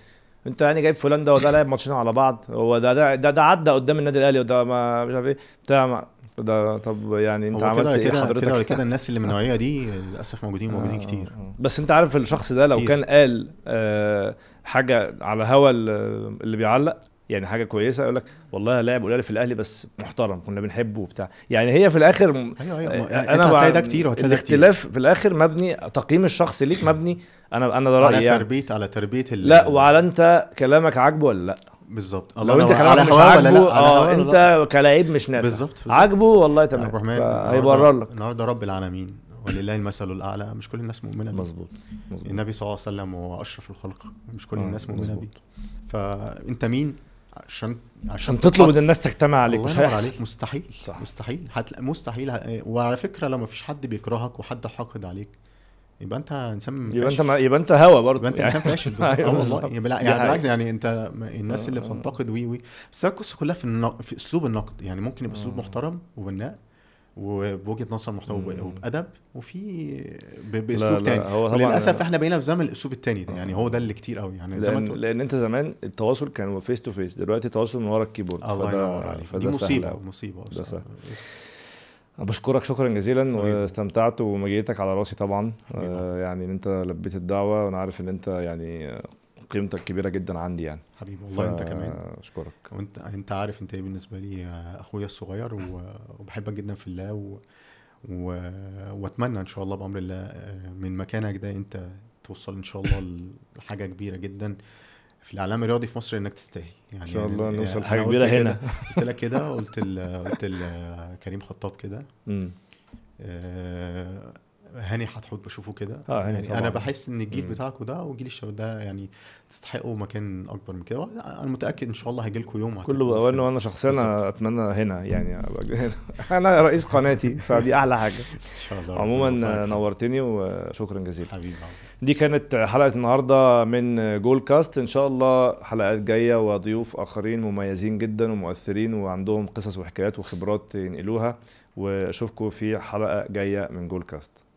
انت يعني جايب فلان ده وده لعب ماتشين على بعض هو ده ده ده, ده عدى قدام النادي الاهلي وده ما مش عارف ايه بتاع ده طب يعني انت عملت إيه كده ايه حضرتك كده كده الناس اللي من النوعيه دي للاسف موجودين موجودين آه كتير بس انت عارف الشخص ده لو كتير. كان قال آه حاجه على هوا اللي بيعلق يعني حاجه كويسه يقول لك والله لاعب قليل في الاهلي بس محترم كنا بنحبه وبتاع يعني هي في الاخر أيوة أيوة. انا يعني هتلاقي ده كتير الاختلاف كتير. في الاخر مبني تقييم الشخص ليك مبني انا انا ده رايي على يعني. تربيه على تربيه لا وعلى انت كلامك عاجبه ولا لا بالظبط الله لو انت كلامك مش عاجبه اه انت كلاعب مش نافع بالظبط عاجبه والله تمام عبد الرحمن هيبرر لك النهارده رب العالمين ولله المثل الاعلى مش كل الناس مؤمنه بيه مظبوط النبي صلى الله عليه وسلم هو اشرف الخلق مش كل آه، الناس مؤمنه بيه فانت مين عشان عشان تطلب ان الناس تجتمع عليك مش هيحصل عليك مستحيل صح. مستحيل هتلاقي مستحيل وعلى فكره لو ما فيش حد بيكرهك وحد حاقد عليك يبقى انت انسان يبقى انت يبقى انت هوا برضه يبقى انت انسان أيوة فاشل آه، والله يعني بالعكس يعني انت الناس اللي آه. بتنتقد وي وي بس القصه كلها في, النق... في اسلوب النقد يعني ممكن يبقى اسلوب آه. محترم وبناء وبوجهه نظر محتوى وبادب وفي باسلوب تاني هو للاسف احنا بقينا في زمن الاسلوب التاني ده يعني هو ده اللي كتير قوي يعني زي ما لان انت زمان التواصل كان فيس تو فيس دلوقتي التواصل من ورا الكيبورد الله ينور عليك دي مصيبه مصيبه ده سهل. بشكرك شكرا جزيلا طيب. واستمتعت ومجيتك على راسي طبعا آه يعني ان انت لبيت الدعوه وانا عارف ان انت يعني قيمتك كبيره جدا عندي يعني حبيبي والله ف... انت كمان اشكرك وانت انت عارف انت ايه بالنسبه لي اخويا الصغير و... وبحبك جدا في الله و... و... واتمنى ان شاء الله بامر الله آه، من مكانك ده انت توصل ان شاء الله لحاجه كبيره جدا في الاعلام الرياضي في مصر انك تستاهل يعني ان شاء الله يعني نوصل لحاجه كبيره هنا قلت لك كده قلت ال... قلت لكريم خطاب كده هاني حتحط بشوفه كده اه يعني طبعا. انا بحس ان الجيل بتاعكم ده وجيل الشباب ده يعني تستحقوا مكان اكبر من كده انا متاكد ان شاء الله هيجي لكم يوم كله اولا وانا شخصيا اتمنى هنا يعني هنا. انا رئيس قناتي فدي احلى حاجه ان شاء الله عموما نورتني وشكرا جزيلا حبيبي دي كانت حلقه النهارده من جول كاست ان شاء الله حلقات جايه وضيوف اخرين مميزين جدا ومؤثرين وعندهم قصص وحكايات وخبرات ينقلوها واشوفكم في حلقه جايه من جول كاست